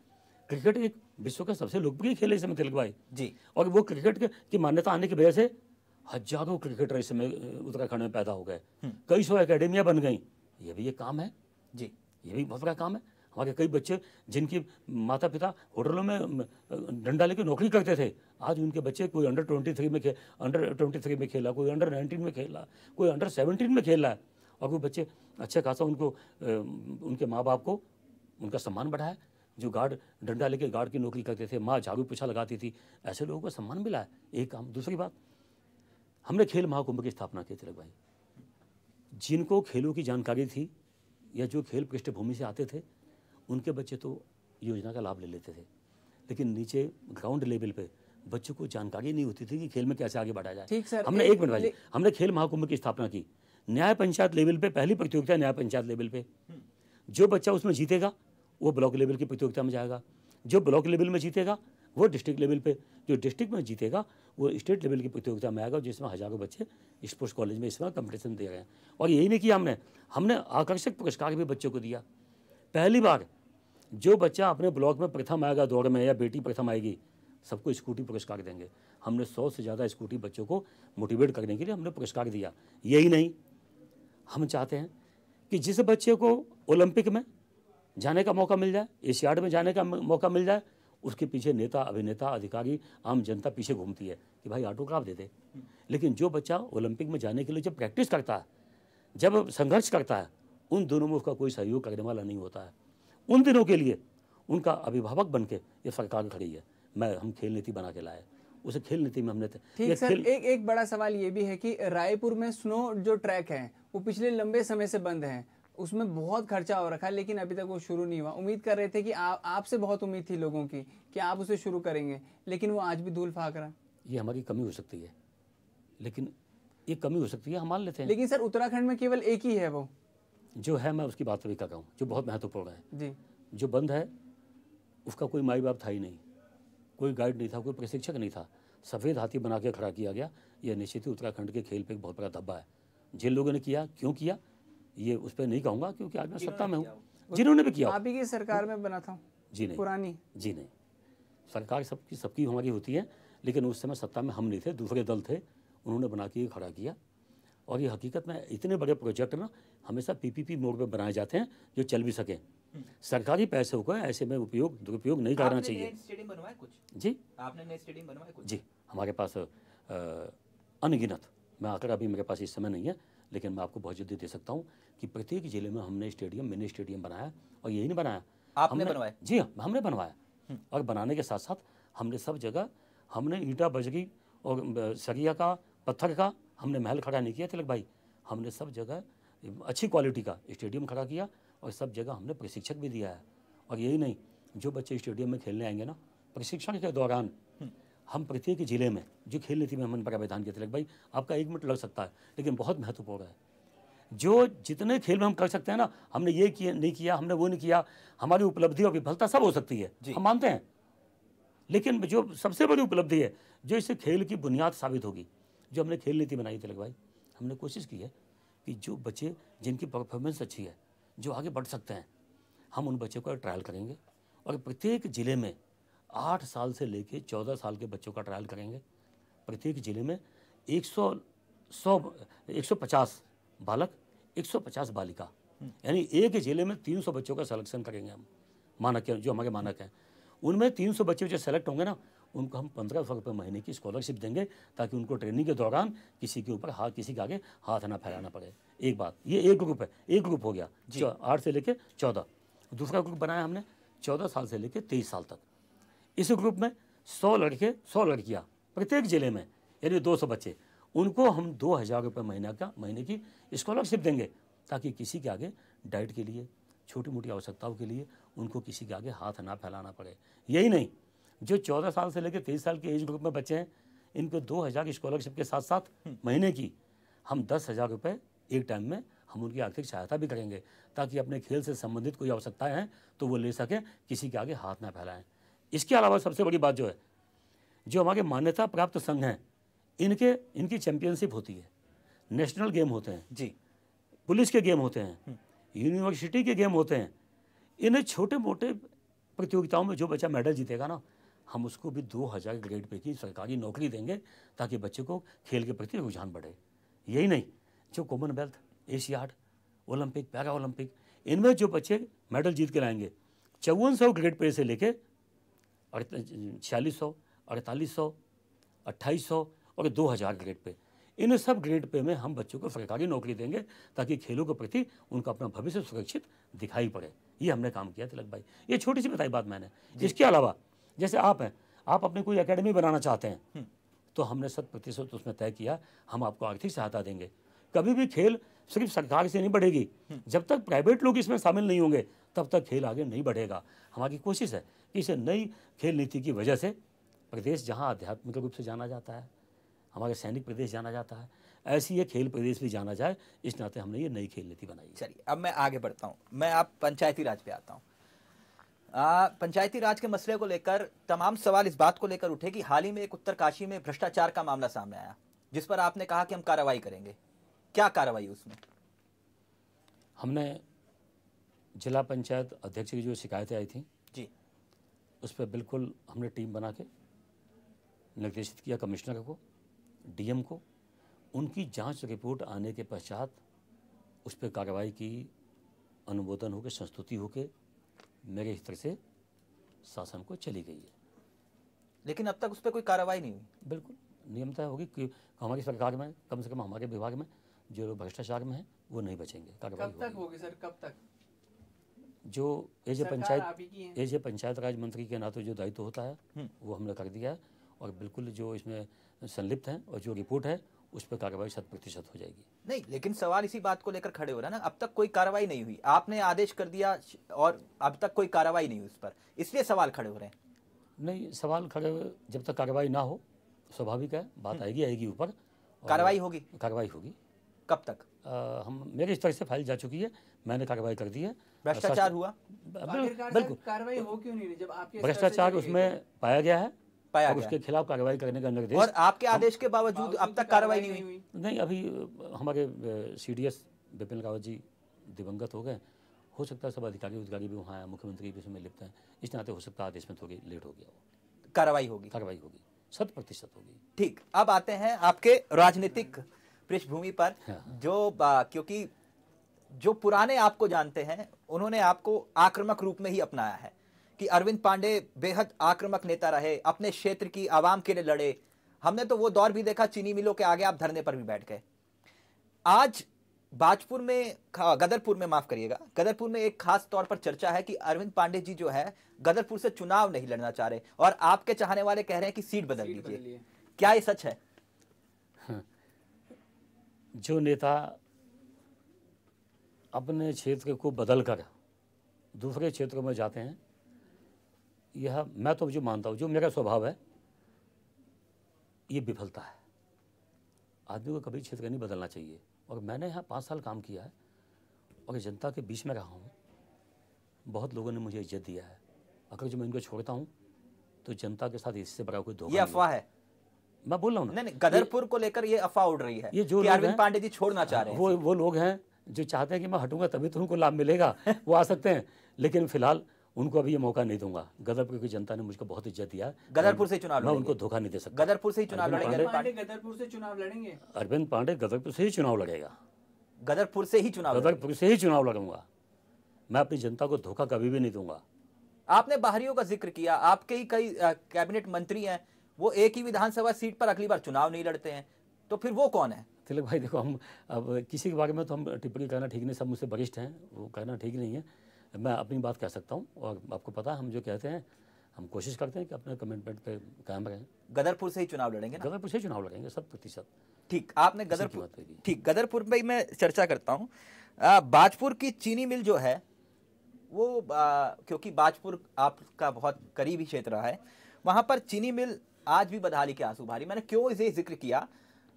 क्रिकेट एक विश्व का सबसे लोकप्रिय खेल है इस समय तिलक जी और वो क्रिकेट की मान्यता आने की वजह से हजारों क्रिकेटर इस समय उत्तराखंड में पैदा हो गए हम्म। कई सौ अकेडमियाँ बन गई ये भी ये काम है जी ये भी बहुत बड़ा काम है वहाँ के कई बच्चे जिनके माता पिता होटलों में डंडा लेकर नौकरी करते थे आज उनके बच्चे कोई अंडर ट्वेंटी थ्री में खेल अंडर ट्वेंटी थ्री में खेला कोई अंडर नाइनटीन में खेला कोई अंडर सेवनटीन में खेला है और कोई बच्चे अच्छा खासा उनको उनके माँ बाप को उनका सम्मान बढ़ाया जो गार्ड डंडा लेके गार्ड की नौकरी करते थे माँ झाड़ू पोछा लगाती थी ऐसे लोगों को सम्मान मिला है एक काम दूसरी बात हमने खेल महाकुंभ की स्थापना की तिलक भाई जिनको खेलों की जानकारी थी या जो खेल पृष्ठभूमि से आते थे उनके बच्चे तो योजना का लाभ ले लेते थे लेकिन नीचे ग्राउंड लेवल पे बच्चों को जानकारी नहीं होती थी कि खेल में कैसे आगे बढ़ा जाए ठीक सर हमने एक मिनट भाई हमने खेल महाकुंभ की स्थापना की न्याय पंचायत लेवल पे पहली प्रतियोगिता न्याय पंचायत लेवल पे जो बच्चा उसमें जीतेगा वो ब्लॉक लेवल की प्रतियोगिता में जाएगा जो ब्लॉक लेवल में जीतेगा वो डिस्ट्रिक्ट लेवल पे जो डिस्ट्रिक्ट में जीतेगा वो स्टेट लेवल की प्रतियोगिता में आएगा जिसमें हज़ारों बच्चे स्पोर्ट्स कॉलेज में इसमें कंपटीशन दे रहे हैं और यही नहीं किया हमने हमने आकर्षक पुरस्कार भी बच्चों को दिया पहली बार जो बच्चा अपने ब्लॉक में प्रथम आएगा दौड़ में या बेटी प्रथम आएगी सबको स्कूटी पुरस्कार देंगे हमने सौ से ज़्यादा स्कूटी बच्चों को मोटिवेट करने के लिए हमने पुरस्कार दिया यही नहीं हम चाहते हैं कि जिस बच्चे को ओलंपिक में जाने का मौका मिल जाए एशियाड में जाने का मौका मिल जाए उसके पीछे नेता अभिनेता अधिकारी आम जनता पीछे घूमती है कि भाई ऑटोग्राफ दे दे लेकिन जो बच्चा ओलंपिक में जाने के लिए जब प्रैक्टिस करता है जब संघर्ष करता है उन दोनों में उसका कोई सहयोग करने वाला नहीं होता है उन दिनों के लिए उनका अभिभावक बन के ये सरकार खड़ी है मैं हम खेल नीति बना के लाए उसे खेल नीति में हमने ठीक सर एक एक बड़ा सवाल ये भी है कि रायपुर में स्नो जो ट्रैक है वो पिछले लंबे समय से बंद है उसमें बहुत खर्चा हो रखा है लेकिन अभी तक वो शुरू नहीं हुआ उम्मीद कर रहे थे कि आ, आपसे बहुत उम्मीद थी लोगों की कि आप उसे शुरू करेंगे लेकिन वो आज भी धूल फाक रहा ये हमारी कमी हो सकती है लेकिन ये कमी हो सकती है हम मान लेते हैं लेकिन सर उत्तराखंड में केवल एक ही है वो जो है मैं उसकी बात पर भी कर रहा हूँ जो बहुत महत्वपूर्ण है जी जो बंद है उसका कोई माई बाप था ही नहीं कोई गाइड नहीं था कोई प्रशिक्षक नहीं था सफ़ेद हाथी बना के खड़ा किया गया यह निश्चित ही उत्तराखंड के खेल पर एक बहुत बड़ा धब्बा है जिन लोगों ने किया क्यों किया ये उस पर नहीं कहूँगा क्योंकि आज मैं सत्ता में हूँ जिन्होंने भी किया आप ही की सरकार में बना था जी नहीं पुरानी जी नहीं सरकार सबकी सबकी हमारी होती है लेकिन उस समय सत्ता में हम नहीं थे दूसरे दल थे उन्होंने बना के खड़ा किया और ये हकीकत में इतने बड़े प्रोजेक्ट ना हमेशा पीपीपी मोड पे बनाए जाते हैं जो चल भी सकें हम्म। सरकारी पैसे का ऐसे में उपयोग दुरुपयोग नहीं करना चाहिए जी आपने जी हमारे पास अनगिनत मैं आकर अभी मेरे पास इस समय नहीं है लेकिन मैं आपको बहुत जल्दी दे सकता हूँ कि प्रत्येक जिले में हमने स्टेडियम मिनी स्टेडियम बनाया और यही नहीं बनाया आपने बनवाया जी हाँ, हमने बनवाया हम्म। और बनाने के साथ साथ हमने सब जगह हमने ईटा बजगी और सरिया का पत्थर का हमने महल खड़ा नहीं किया तिलक भाई हमने सब जगह अच्छी क्वालिटी का स्टेडियम खड़ा किया और सब जगह हमने प्रशिक्षक भी दिया है और यही नहीं जो बच्चे स्टेडियम में खेलने आएंगे ना प्रशिक्षण के दौरान हम्म। हम प्रत्येक ज़िले में जो खेल नीति में हमने बड़ा मैदान के तिलक भाई आपका एक मिनट लग सकता है लेकिन बहुत महत्वपूर्ण है जो जितने खेल में हम कर सकते हैं ना हमने ये किया नहीं किया हमने वो नहीं किया हमारी उपलब्धि और विफलता सब हो सकती है हम मानते हैं लेकिन जो सबसे बड़ी उपलब्धि है जो इसे खेल की बुनियाद साबित होगी जो हमने खेल नीति बनाई तिलक भाई हमने कोशिश की है कि जो बच्चे जिनकी परफॉर्मेंस अच्छी है जो आगे बढ़ सकते हैं हम उन बच्चों का ट्रायल करेंगे और प्रत्येक ज़िले में आठ साल से लेकर चौदह साल के बच्चों का ट्रायल करेंगे प्रत्येक ज़िले में एक सौ सौ एक सौ पचास बालक एक सौ पचास बालिका यानी एक ज़िले में तीन सौ बच्चों का सलेक्शन करेंगे हम मानक जो हमारे मानक हैं उनमें तीन सौ बच्चे जो सेलेक्ट होंगे ना उनको हम पंद्रह सौ रुपये महीने की स्कॉलरशिप देंगे ताकि उनको ट्रेनिंग के दौरान किसी के ऊपर हाथ किसी के आगे हाथ ना फैलाना पड़े एक बात ये एक ग्रुप है एक ग्रुप हो गया आठ से लेकर चौदह दूसरा ग्रुप बनाया हमने चौदह साल से लेकर तेईस साल तक इस ग्रुप में सौ लड़के सौ लड़कियाँ प्रत्येक ज़िले में यानी दो सौ बच्चे उनको हम दो हज़ार रुपये महीने का महीने की स्कॉलरशिप देंगे ताकि किसी के आगे डाइट के लिए छोटी मोटी आवश्यकताओं के लिए उनको किसी के आगे हाथ ना फैलाना पड़े यही नहीं जो चौदह साल से लेकर तेईस साल के एज ग्रुप में बच्चे हैं इनको दो हज़ार की स्कॉलरशिप के साथ साथ हम्म। महीने की हम दस हज़ार रुपये एक टाइम में हम उनकी आर्थिक सहायता भी करेंगे ताकि अपने खेल से संबंधित कोई आवश्यकताएँ हैं तो वो ले सकें किसी के आगे हाथ ना फैलाएँ इसके अलावा सबसे बड़ी बात जो है जो हमारे मान्यता प्राप्त संघ हैं इनके इनकी चैंपियनशिप होती है नेशनल गेम होते हैं जी पुलिस के गेम होते हैं यूनिवर्सिटी हम्म। के गेम होते हैं इन्हें छोटे मोटे प्रतियोगिताओं में जो बच्चा मेडल जीतेगा ना हम उसको भी दो हज़ार ग्रेड पे की सरकारी नौकरी देंगे ताकि बच्चे को खेल के प्रति रुझान बढ़े यही नहीं जो Commonwealth Asiad Olympic para Olympic इनमें जो बच्चे मेडल जीत के लाएंगे चौवन सौ ग्रेड पे से लेके छियालीस सौ अड़तालीस सौ अट्ठाईस सौ और दो हज़ार ग्रेड पे इन सब ग्रेड पे में हम बच्चों को सरकारी नौकरी देंगे ताकि खेलों के प्रति उनका अपना भविष्य सुरक्षित दिखाई पड़े ये हमने काम किया तिलक भाई ये छोटी सी बताई बात मैंने इसके अलावा जैसे आप हैं आप अपनी कोई अकेडमी बनाना चाहते हैं हम्म। तो हमने शत प्रतिशत उसमें तय किया हम आपको आर्थिक सहायता देंगे कभी भी खेल सिर्फ सरकार से नहीं बढ़ेगी हम्म। जब तक प्राइवेट लोग इसमें शामिल नहीं होंगे तब तक खेल आगे नहीं बढ़ेगा हमारी कोशिश है कि इसे नई खेल नीति की वजह से प्रदेश जहाँ आध्यात्मिक रूप से जाना जाता है हमारे सैनिक प्रदेश जाना जाता है ऐसी ये खेल प्रदेश भी जाना जाए इस नाते हमने ये नई खेल नीति बनाई चलिए अब मैं आगे बढ़ता हूँ मैं आप पंचायती राज पे आता हूँ पंचायती राज के मसले को लेकर तमाम सवाल इस बात को लेकर उठे कि हाल ही में एक उत्तरकाशी में भ्रष्टाचार का मामला सामने आया जिस पर आपने कहा कि हम कार्रवाई करेंगे क्या कार्रवाई उसमें हमने जिला पंचायत अध्यक्ष की जो शिकायतें आई थी जी उस पर बिल्कुल हमने टीम बना के निर्देशित किया कमिश्नर को डीएम को उनकी जांच रिपोर्ट आने के पश्चात उस पर कार्रवाई की अनुमोदन होकर संस्तुति होकर मेरे स्तर से शासन को चली गई है लेकिन अब तक उस पर कोई कार्रवाई नहीं हुई बिल्कुल नियमता होगी कि हमारी सरकार में कम से कम हमारे विभाग में जो लोग भ्रष्टाचार में हैं वो नहीं बचेंगे कब तक होगी सर कब तक जो as a panchayat as a panchayat raj मंत्री के नाते जो दायित्व होता है हम्म। वो हमने कर दिया है और बिल्कुल जो इसमें संलिप्त हैं और जो रिपोर्ट है उस पर कार्रवाई शत प्रतिशत हो जाएगी नहीं लेकिन सवाल इसी बात को लेकर खड़े हो रहा है ना अब तक कोई कार्रवाई नहीं हुई आपने आदेश कर दिया और अब तक कोई कार्रवाई नहीं हुई उस पर इसलिए सवाल खड़े हो रहे हैं नहीं सवाल खड़े जब तक कार्रवाई ना हो स्वाभाविक है बात हम्म। आएगी आएगी ऊपर कार्रवाई होगी कार्रवाई होगी कब तक आ, हम मेरे स्तर से फाइल जा चुकी है मैंने कार्रवाई कर दी है भ्रष्टाचार हुआ बिल्कुल कार्रवाई हो क्यों नहीं जब आपके भ्रष्टाचार उसमें पाया गया है पाया और उसके खिलाफ कार्रवाई करने का निर्देश और आपके आदेश के बावजूद अब तक कार्रवाई नहीं हुई नहीं अभी हमारे C D S Bipin Rawat ji दिवंगत हो गए हो सकता है सब अधिकारी उदकारी भी वहाँ मुख्यमंत्री भी उसमें लिप्त हैं इस नाते हो सकता है आदेश में थोड़ी लेट हो गया कार्रवाई होगी कार्रवाई होगी शत प्रतिशत होगी ठीक अब आते हैं आपके राजनीतिक पृष्ठभूमि पर हाँ। जो क्योंकि जो पुराने आपको जानते हैं उन्होंने आपको आक्रामक रूप में ही अपनाया है कि अरविंद पांडे बेहद आक्रामक नेता रहे अपने क्षेत्र की आवाम के लिए लड़े हमने तो वो दौर भी देखा चीनी मिलों के आगे आप धरने पर भी बैठ गए आज बाजपुर में गदरपुर में माफ करिएगा गदरपुर में एक खास तौर पर चर्चा है कि अरविंद पांडे जी जो है गदरपुर से चुनाव नहीं लड़ना चाह रहे और आपके चाहने वाले कह रहे हैं कि सीट बदल लीजिए क्या ये सच है हाँ। जो नेता अपने क्षेत्र को बदलकर दूसरे क्षेत्र में जाते हैं यह मैं तो जो मानता हूँ जो मेरा स्वभाव है ये विफलता है आदमी को कभी क्षेत्र नहीं बदलना चाहिए और मैंने यहाँ पाँच साल काम किया है और जनता के बीच में रहा हूँ बहुत लोगों ने मुझे इज्जत दिया है अगर जो मैं इनको छोड़ता हूँ तो जनता के साथ इससे बड़ा कोई धोखा ये अफवाह है मैं बोल रहा हूँ नहीं नहीं गदरपुर को लेकर ये अफवाह उड़ रही है ये जो अरविंद पांडे जी छोड़ना चाह रहे हैं वो वो लोग हैं जो चाहते हैं कि मैं हटूंगा तभी तो उनको लाभ मिलेगा वो आ सकते हैं लेकिन फिलहाल उनको अभी ये मौका नहीं दूंगा गदरपुर की जनता ने मुझको बहुत इज्जत दिया गदरपुर से चुनाव मैं उनको धोखा नहीं दे सकता गदरपुर से ही चुनाव लड़ेंगे गदरपुर से चुनाव लड़ेंगे अरविंद पांडे गदरपुर से ही चुनाव लड़ेगा गदरपुर से ही चुनाव गदरपुर से ही चुनाव लड़ूंगा मैं अपनी जनता को धोखा कभी भी नहीं दूंगा आपने बाहरियों का जिक्र किया आपके ही कई कैबिनेट मंत्री हैं वो एक ही विधानसभा सीट पर अगली बार चुनाव नहीं लड़ते हैं तो फिर वो कौन है तिलक भाई देखो हम अब किसी के बारे में तो हम टिप्पणी करना ठीक नहीं सब मुझसे वरिष्ठ हैं वो कहना ठीक नहीं है मैं अपनी बात कह सकता हूँ और आपको पता हम जो कहते हैं हम कोशिश करते हैं कि अपने कमिटमेंट पे कायम रहें गदरपुर से ही चुनाव लड़ेंगे ना? गदरपुर से ही चुनाव लड़ेंगे सब प्रतिशत ठीक आपने गदरपुर ठीक गदरपुर में मैं चर्चा करता हूँ बाजपुर की चीनी मिल जो है वो आ, क्योंकि बाजपुर आपका बहुत करीबी क्षेत्र रहा है वहाँ पर चीनी मिल आज भी बदहाली के आंसू भारी मैंने क्यों इसे जिक्र किया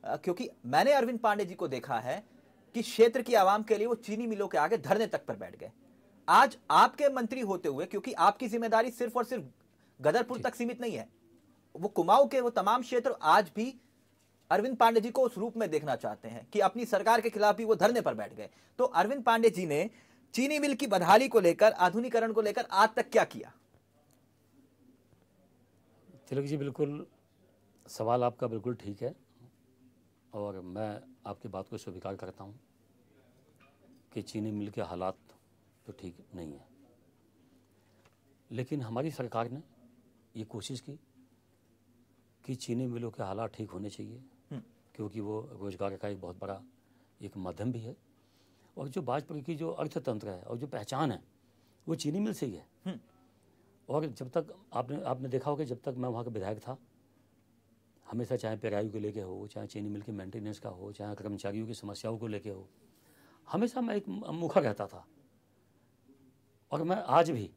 आ, क्योंकि मैंने अरविंद पांडे जी को देखा है कि क्षेत्र की आवाम के लिए वो चीनी मिलों के आगे धरने तक पर बैठ गए आज आपके मंत्री होते हुए क्योंकि आपकी जिम्मेदारी सिर्फ और सिर्फ गदरपुर तक सीमित नहीं है वो कुमाऊं के वो तमाम क्षेत्र आज भी अरविंद पांडे जी को उस रूप में देखना चाहते हैं कि अपनी सरकार के खिलाफ भी वो धरने पर बैठ गए तो अरविंद पांडे जी ने चीनी मिल की बदहाली को लेकर आधुनिकरण को लेकर आज तक क्या किया तिलक जी बिल्कुल सवाल आपका बिल्कुल ठीक है और मैं आपकी बात को स्वीकार करता हूँ कि चीनी मिल के हालात तो ठीक नहीं है लेकिन हमारी सरकार ने ये कोशिश की कि चीनी मिलों के हालात ठीक होने चाहिए हम्म। क्योंकि वो रोजगार का एक बहुत बड़ा एक माध्यम भी है और जो वाजपेयी की जो अर्थतंत्र है और जो पहचान है वो चीनी मिल से ही है हम्म। और जब तक आपने आपने देखा होगा जब तक मैं वहाँ का विधायक था हमेशा चाहे पेराई को लेके हो चाहे चीनी मिल के मेंटेनेंस का हो चाहे कर्मचारियों की समस्याओं को लेके हो हमेशा मैं एक मुखा रहता था और मैं आज भी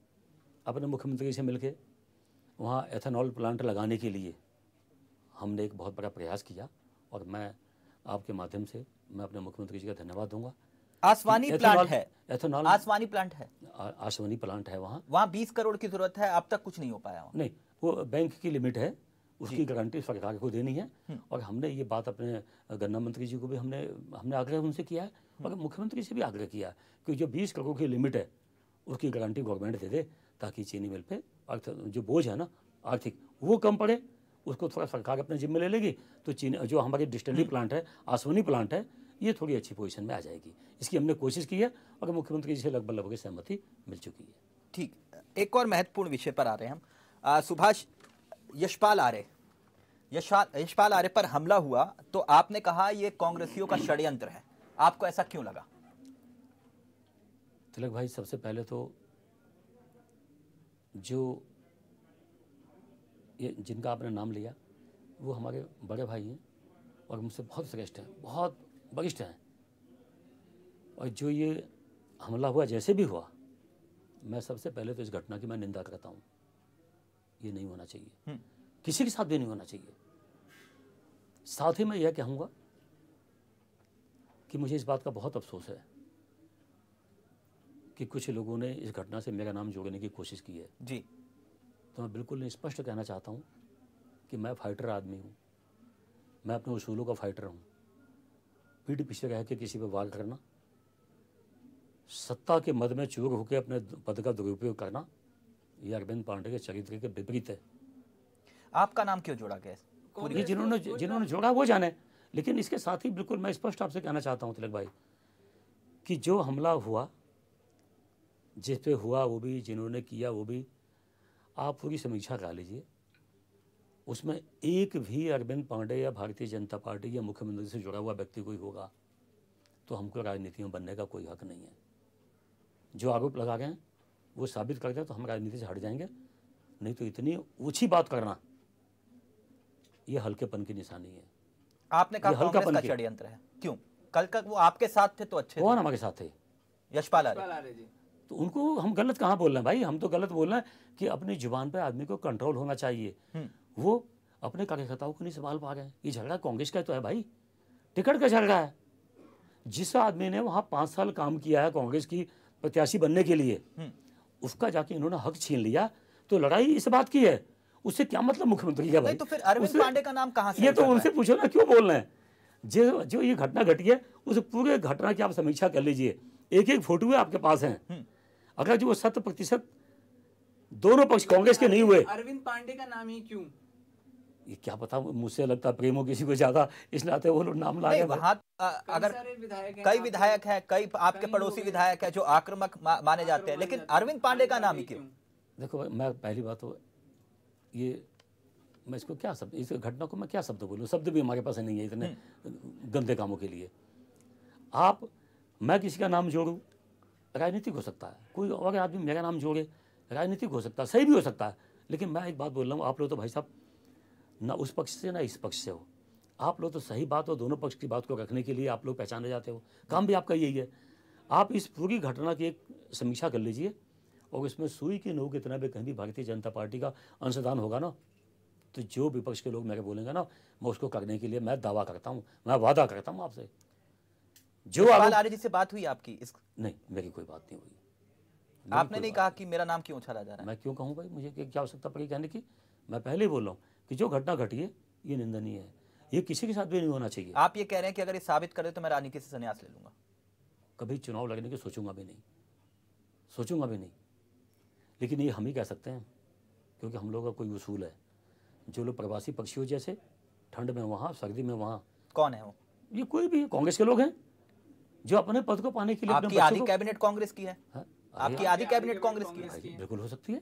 अपने मुख्यमंत्री से मिलके वहाँ एथेनॉल प्लांट लगाने के लिए हमने एक बहुत बड़ा प्रयास किया और मैं आपके माध्यम से मैं अपने मुख्यमंत्री जी का धन्यवाद दूंगा आसवानी प्लांट है एथेनॉल आसवानी प्लांट है आसवानी प्लांट है वहाँ वहाँ बीस करोड़ की जरूरत है अब तक कुछ नहीं हो पाया नहीं वो बैंक की लिमिट है उसकी गारंटी सरकार को देनी है हम्म। और हमने ये बात अपने गन्ना मंत्री जी को भी हमने हमने आग्रह उनसे किया है और हम्म। मुख्यमंत्री से भी आग्रह किया कि जो बीस करोड़ की लिमिट है उसकी गारंटी गवर्नमेंट दे दे ताकि चीनी मिल पे जो बोझ है ना आर्थिक वो कम पड़े उसको थोड़ा सरकार अपने जिम्मे ले लेगी तो चीनी जो हमारे डिस्टलरी प्लांट है आसवनी प्लांट है ये थोड़ी अच्छी पोजिशन में आ जाएगी इसकी हमने कोशिश की है अगर मुख्यमंत्री जी से लगभग लगभग सहमति मिल चुकी है ठीक एक और महत्वपूर्ण विषय पर आ रहे हैं हम सुभाष यशपाल आर्य यशपाल यशपाल आर्य पर हमला हुआ तो आपने कहा ये कांग्रेसियों का षड्यंत्र है आपको ऐसा क्यों लगा तिलक भाई सबसे पहले तो जो ये जिनका आपने नाम लिया वो हमारे बड़े भाई हैं और मुझसे बहुत श्रेष्ठ हैं बहुत वरिष्ठ हैं और जो ये हमला हुआ जैसे भी हुआ मैं सबसे पहले तो इस घटना की मैं निंदा करता हूँ ये नहीं होना चाहिए हम्म। किसी के साथ भी नहीं होना चाहिए साथ ही मैं यह कहूँगा कि मुझे इस बात का बहुत अफसोस है कि कुछ लोगों ने इस घटना से मेरा नाम जोड़ने की कोशिश की है जी तो मैं बिल्कुल स्पष्ट कहना चाहता हूँ कि मैं फाइटर आदमी हूँ मैं अपने उसूलों का फाइटर हूँ पीठ पीछे रह के किसी पर वार करना सत्ता के मद में चूर होकर अपने पद का दुरुपयोग करना ये अरविंद पांडे के चरित्र के विपरीत है आपका नाम क्यों जोड़ा गया ये जिन्होंने जिन्होंने जोड़ा वो जाने लेकिन इसके साथ ही बिल्कुल मैं स्पष्ट आपसे कहना चाहता हूँ तिलक भाई कि जो हमला हुआ जिस पे हुआ वो भी जिन्होंने किया वो भी आप पूरी समीक्षा करा लीजिए उसमें एक भी अरविंद पांडे या भारतीय जनता पार्टी या मुख्यमंत्री से जुड़ा हुआ व्यक्ति कोई होगा तो हमको राजनीति में बनने का कोई हक नहीं है जो आरोप लगा रहे हैं वो साबित कर दे तो हम राजनीति से हट जाएंगे नहीं तो इतनी ऊँची बात करना ये हल्केपन की निशानी है आपने कहा कांग्रेस का षडयंत्र है क्यों कल का वो आपके साथ थे तो अच्छे कौन हमारे साथ थे यशपाल आर्य जी तो उनको हम गलत कहाँ बोल रहे हैं भाई हम तो गलत बोल रहे हैं कि अपनी जुबान पर आदमी को कंट्रोल होना चाहिए हम्म। वो अपने कार्यकर्ताओं को नहीं संभाल पा रहे हैं ये झगड़ा कांग्रेस का तो है भाई टिकट का झगड़ा है जिस आदमी ने वहाँ पाँच साल काम किया है कांग्रेस की प्रत्याशी बनने के लिए हम्म। उसका जाके इन्होंने हक छीन लिया तो लड़ाई इस बात की है उससे क्या मतलब मुख्यमंत्री का भाई तो फिर अरविंद पांडे का नाम कहाँ से ये तो उनसे पूछो ना क्यों बोल रहे हैं जो जो ये घटना घटी है उस पूरे घटना की आप समीक्षा कर लीजिए एक एक फोटो आपके पास हैं हम्म। अगर जो वो शत प्रतिशत दोनों पक्ष कांग्रेस के नहीं हुए अरविंद पांडे का नाम ही क्यों ये क्या पता मुझसे लगता प्रेमो किसी को ज्यादा इस नाते वो लोग नाम ला वहाँ अगर कई विधायक हैं कई आपके पड़ोसी विधायक हैं जो आक्रमक माने जाते हैं लेकिन अरविंद पांडे का नाम ही क्यों देखो मैं पहली बात तो ये मैं इसको क्या शब्द इस घटना को मैं क्या शब्द बोलूँ शब्द भी हमारे पास नहीं है इतने हम्म। गंदे कामों के लिए आप मैं किसी का नाम जोड़ूँ राजनीतिक हो सकता है कोई अगर आदमी मेरा नाम जोड़े राजनीतिक हो सकता है सही भी हो सकता है लेकिन मैं एक बात बोल रहा हूँ आप लोग तो भाई साहब ना उस पक्ष से ना इस पक्ष से हो आप लोग तो सही बात हो दोनों पक्ष की बात को रखने के लिए आप लोग पहचाने जाते हो काम भी आपका यही है आप इस पूरी घटना की एक समीक्षा कर लीजिए और इसमें सुई की नोक इतना भी कहीं भी भारतीय जनता पार्टी का अंशदान होगा ना तो जो विपक्ष के लोग मेरे बोलेंगे ना मैं उसको करने के लिए मैं दावा करता हूँ मैं वादा करता हूँ आपसे जो आर्य जी से बात हुई आपकी इस नहीं मेरी कोई बात नहीं हुई आपने नहीं कहा कि मेरा नाम क्यों उछाला जा रहा है मैं क्यों कहूँ भाई मुझे क्या आवश्यकता पड़ी कहने की मैं पहले ही बोल रहा हूँ कि जो घटना घटी है ये निंदनीय है ये किसी के साथ भी नहीं होना चाहिए आप ये कह रहे हैं कि अगर ये साबित करे तो मैं राजनीति से संन्यास ले लूंगा कभी चुनाव लड़ने की सोचूंगा भी नहीं सोचूंगा भी नहीं लेकिन ये हम ही कह सकते हैं क्योंकि हम लोग का कोई उसूल है जो लोग प्रवासी पक्षियों जैसे ठंड में वहाँ सर्दी में वहाँ कौन है वो ये कोई भी कांग्रेस के लोग हैं जो अपने पद को पाने के लिए आपकी आधी कैबिनेट कांग्रेस की है हाँ। आपकी आधी कैबिनेट कांग्रेस की है बिल्कुल हो सकती है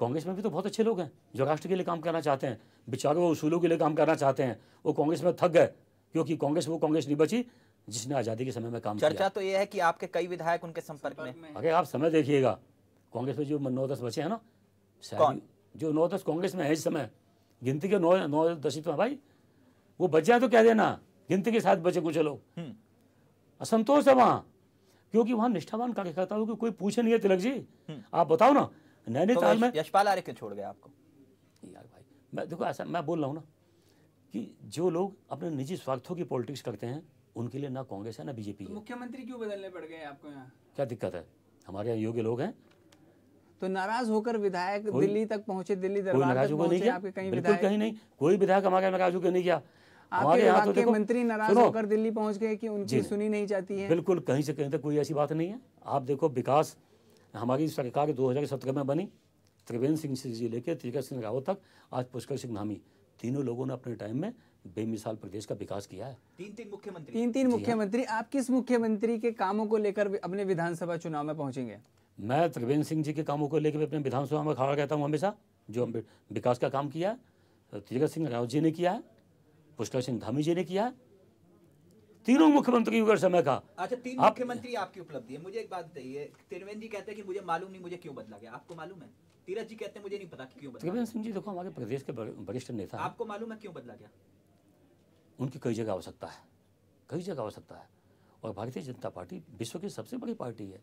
कांग्रेस में भी तो बहुत अच्छे लोग हैं जो राष्ट्र के लिए काम करना चाहते हैं बेचारों और उसूलों के लिए काम करना चाहते हैं वो कांग्रेस में थक गए क्योंकि कांग्रेस वो कांग्रेस नहीं बची जिसने आजादी के समय में काम चर्चा किया। तो ये है कि आपके कई विधायक उनके संपर्क में अगर आप समय देखिएगा कांग्रेस में जो नौ दस बचे हैं ना कौन? जो नौ दस कांग्रेस में है इस समय गिनती के नौ नौ दस तो भाई वो बच जाए तो कह देना गिनती के साथ बचे कुछ लोग हम्म। असंतोष है वहां क्योंकि वहां निष्ठावान कार्यकर्ताओं की कोई पूछे नहीं है तिलक जी हम्म। आप बताओ ना नैनीताल तो में यशपाल आर्य क्यों छोड़ गए आपको यार भाई मैं देखो ऐसा मैं बोल रहा हूँ ना कि जो लोग अपने निजी स्वार्थों की पॉलिटिक्स करते हैं उनके लिए ना कांग्रेस है ना बीजेपी तो मुख्यमंत्री क्यों बदलने पड़ गए आपको यहाँ क्या दिक्कत है हमारे यहाँ योग्य लोग हैं तो नाराज होकर विधायक दिल्ली तक पहुंचे दिल्ली दरबार तक पहुंचे आपके कहीं विधायक कहीं नहीं कोई विधायक हमारे नाराज होकर नहीं गया आपके यहाँ तो मंत्री नाराज होकर दिल्ली पहुंच गए कि उनकी सुनी नहीं जाती है बिल्कुल कहीं से कहीं तक कोई ऐसी बात नहीं है आप देखो विकास हमारी सरकार दो हजार में बनी त्रिवेंद्र सिंह से लेकर त्रिकर सिंह रावत तक आज पुष्कर सिंह धामी तीनों लोगों ने अपने टाइम में बेमिसाल प्रदेश का विकास किया है तीन तीन मुख्यमंत्री तीन तीन हाँ। मुख्यमंत्री आप किस मुख्यमंत्री के कामों को लेकर अपने विधानसभा चुनाव में पहुंचेंगे मैं त्रिवेंद्र सिंह जी के कामों को लेकर अपने विधानसभा में खड़ा रहता हूँ हमेशा जो विकास का काम किया है तीरथ सिंह रावत जी ने किया है पुष्कर सिंह धामी जी ने किया तीनों मुख्यमंत्री के समय का अच्छा तीन आप, मुख्यमंत्री आपकी उपलब्धि है मुझे एक बात बताइए त्रिवेंद्र जी कहते हैं कि मुझे मालूम नहीं मुझे क्यों बदला गया आपको मालूम है तीरथ जी कहते हैं मुझे नहीं पता क्यों बदला त्रिवेंद्र सिंह जी देखो हमारे प्रदेश के वरिष्ठ नेता आपको मालूम है क्यों बदला गया उनकी कई जगह आवश्यकता है कई जगह आवश्यकता है और भारतीय जनता पार्टी विश्व की सबसे बड़ी पार्टी है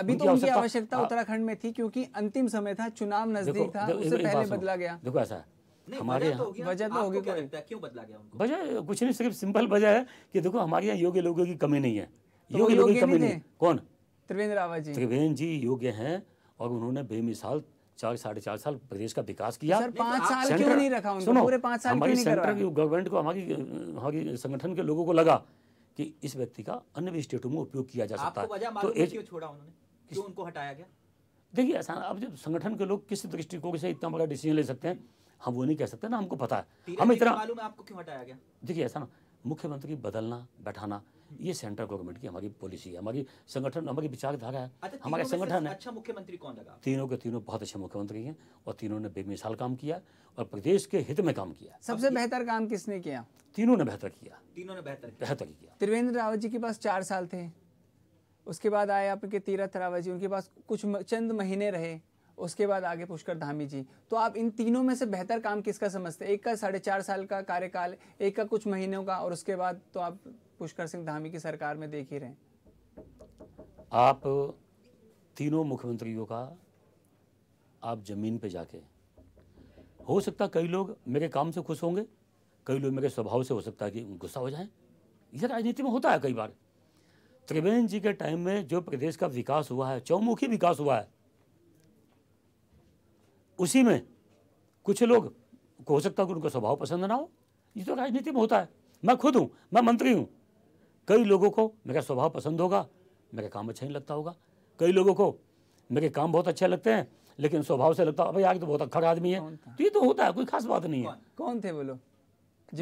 अभी तो उनकी आवश्यकता उत्तराखंड में थी क्योंकि अंतिम समय था चुनाव नजदीक था उससे पहले बदला गया देखो ऐसा है हमारे यहाँ वजह तो होगी तो क्या क्यों बदला गया वजह कुछ नहीं सिर्फ सिंपल वजह है कि देखो हमारे यहाँ योग्य लोगों की कमी नहीं है तो योग्य लोगों की कमी नहीं कौन त्रिवेंद्र रावत जी त्रिवेंद्र जी योग्य हैं और उन्होंने बेमिसाल चार साढ़े चार साल प्रदेश का विकास किया सर पांच तो साल सेंटर, क्यों नहीं रखा सुनो, पूरे पांच साल हमारी सेंटर की गवर्नमेंट को हमारी हमारी संगठन के लोगों को लगा कि इस व्यक्ति का अन्य भी स्टेटों में उपयोग किया जा सकता है तो एक क्यों छोड़ा उन्होंने क्यों उनको हटाया गया देखिए ऐसा अब जब संगठन के लोग किस दृष्टिकोण से इतना बड़ा डिसीजन ले सकते हैं हम वो नहीं कह सकते ना हमको पता है तो हम इतना आपको क्यों हटाया गया देखिए ऐसा ना मुख्यमंत्री बदलना बैठाना ये सेंट्रल गवर्नमेंट की हमारी पॉलिसी है हमारी संगठन हमारी विचारधारा है अच्छा, हमारे संगठन है अच्छा मुख्यमंत्री कौन लगा तीनों के तीनों बहुत अच्छे मुख्यमंत्री हैं और तीनों ने बेमिसाल काम किया और प्रदेश के हित में काम किया सबसे बेहतर काम किसने किया तीनों ने बेहतर किया तीनों ने बेहतर बेहतर किया त्रिवेंद्र रावत जी के पास चार साल थे उसके बाद आए आपके तीरथ रावत जी उनके पास कुछ चंद महीने रहे उसके बाद आगे पुष्कर धामी जी तो आप इन तीनों में से बेहतर काम किसका समझते हैं एक का साढ़े चार साल का कार्यकाल एक का कुछ महीनों का और उसके बाद तो आप पुष्कर सिंह धामी की सरकार में देख ही रहे आप तीनों मुख्यमंत्रियों का आप जमीन पे जाके हो सकता कई लोग मेरे काम से खुश होंगे कई लोग मेरे स्वभाव से हो सकता है कि गुस्सा हो जाए यह राजनीति में होता है कई बार त्रिवेंद्र जी के टाइम में जो प्रदेश का विकास हुआ है चौमुखी विकास हुआ है उसी में कुछ लोग हो सकता है कि उनको स्वभाव पसंद ना हो ये तो राजनीति में होता है मैं खुद हूँ मैं मंत्री हूँ कई लोगों को मेरा स्वभाव पसंद होगा मेरा काम अच्छा नहीं लगता होगा कई लोगों को मेरे काम बहुत अच्छे लगते हैं लेकिन स्वभाव से लगता है भाई आज तो बहुत अखड़ आदमी है तो ये तो होता है कोई खास बात नहीं है कौन थे बोलो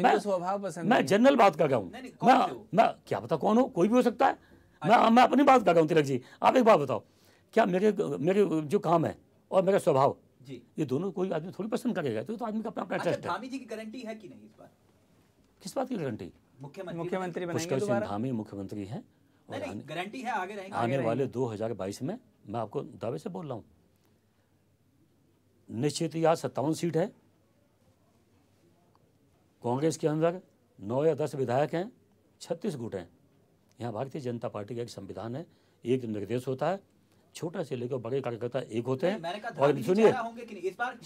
मैं स्वभाव पसंद मैं जनरल बात कर रहा हूँ मैं मैं क्या पता कौन हो कोई भी हो सकता है मैं अच्छा। मैं अपनी बात कर रहा हूँ तिलक जी आप एक बात बताओ क्या मेरे मेरे जो काम है और मेरा स्वभाव जी ये दोनों कोई आदमी थोड़ी पसंद करेगा तो, तो आदमी का अपना अच्छा, धामी जी की गारंटी है कि नहीं इस बार किस बात की गारंटी मुख्यमंत्री मुख्यमंत्री बनेंगे धामी मुख्यमंत्री है गारंटी है आगे रहेंगे आने वाले 2022 में मैं आपको दावे से बोल रहा हूँ निश्चित यहाँ सत्तावन सीट है कांग्रेस के अंदर नौ या दस विधायक हैं छत्तीस गुट हैं यहाँ भारतीय जनता पार्टी का एक संविधान है एक निर्देश होता है छोटा से लेकर बड़े कार्यकर्ता एक होते हैं और सुनिए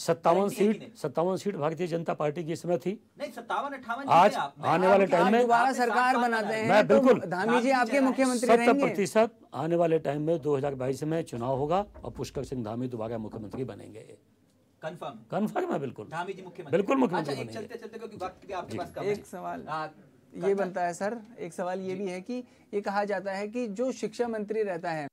सत्तावन सीट सत्तावन सीट भारतीय जनता पार्टी की समय थी सत्तावन आज आने वाले टाइम में दोबारा सरकार बनाते हैं तो बिल्कुल धामी जी आपके मुख्यमंत्री सत्तर प्रतिशत आने वाले टाइम में दो में चुनाव होगा और पुष्कर सिंह धामी दोबारा मुख्यमंत्री बनेंगे कंफर्म कंफर्म है बिल्कुल धामी जी मुख्यमंत्री बिल्कुल मुख्यमंत्री अच्छा, बनेंगे चलते चलते क्योंकि वक्त भी आपके पास कम एक सवाल ये बनता है सर एक सवाल ये भी है कि ये कहा जाता है कि जो शिक्षा मंत्री रहता है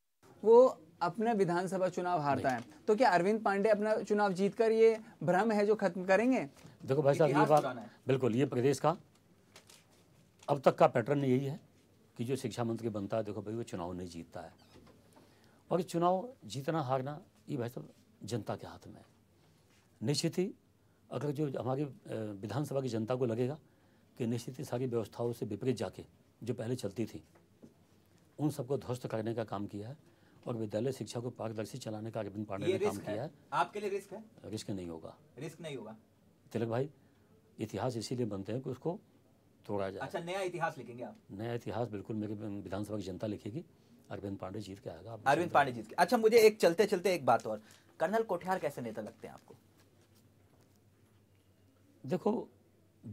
वो अपना विधानसभा चुनाव हारता है तो क्या अरविंद पांडे अपना चुनाव जीतकर ये भ्रम है जो खत्म करेंगे देखो भाई साहब ये बात बिल्कुल ये प्रदेश का अब तक का पैटर्न यही है कि जो शिक्षा मंत्री बनता है देखो भाई वो चुनाव नहीं जीतता है और चुनाव जीतना हारना ये भाई साहब जनता के हाथ में है निश्चित ही अगर जो हमारी विधानसभा की जनता को लगेगा कि निश्चित ही सारी व्यवस्थाओं से विपरीत जाके जो पहले चलती थी उन सबको ध्वस्त करने का काम किया है और विद्यालय शिक्षा को पारदर्शी चलाने का अरविंद पांडे ने काम किया है आपके लिए रिस्क है रिस्क नहीं होगा रिस्क नहीं होगा तिलक भाई इतिहास इसीलिए बनते हैं कि उसको तोड़ा जाए अच्छा नया इतिहास लिखेंगे आप नया इतिहास बिल्कुल मेरे विधानसभा की जनता लिखेगी अरविंद पांडे जीत के आएगा अरविंद पांडे जीत के अच्छा मुझे एक चलते चलते एक बात और कर्नल कोठियार कैसे नेता लगते हैं आपको देखो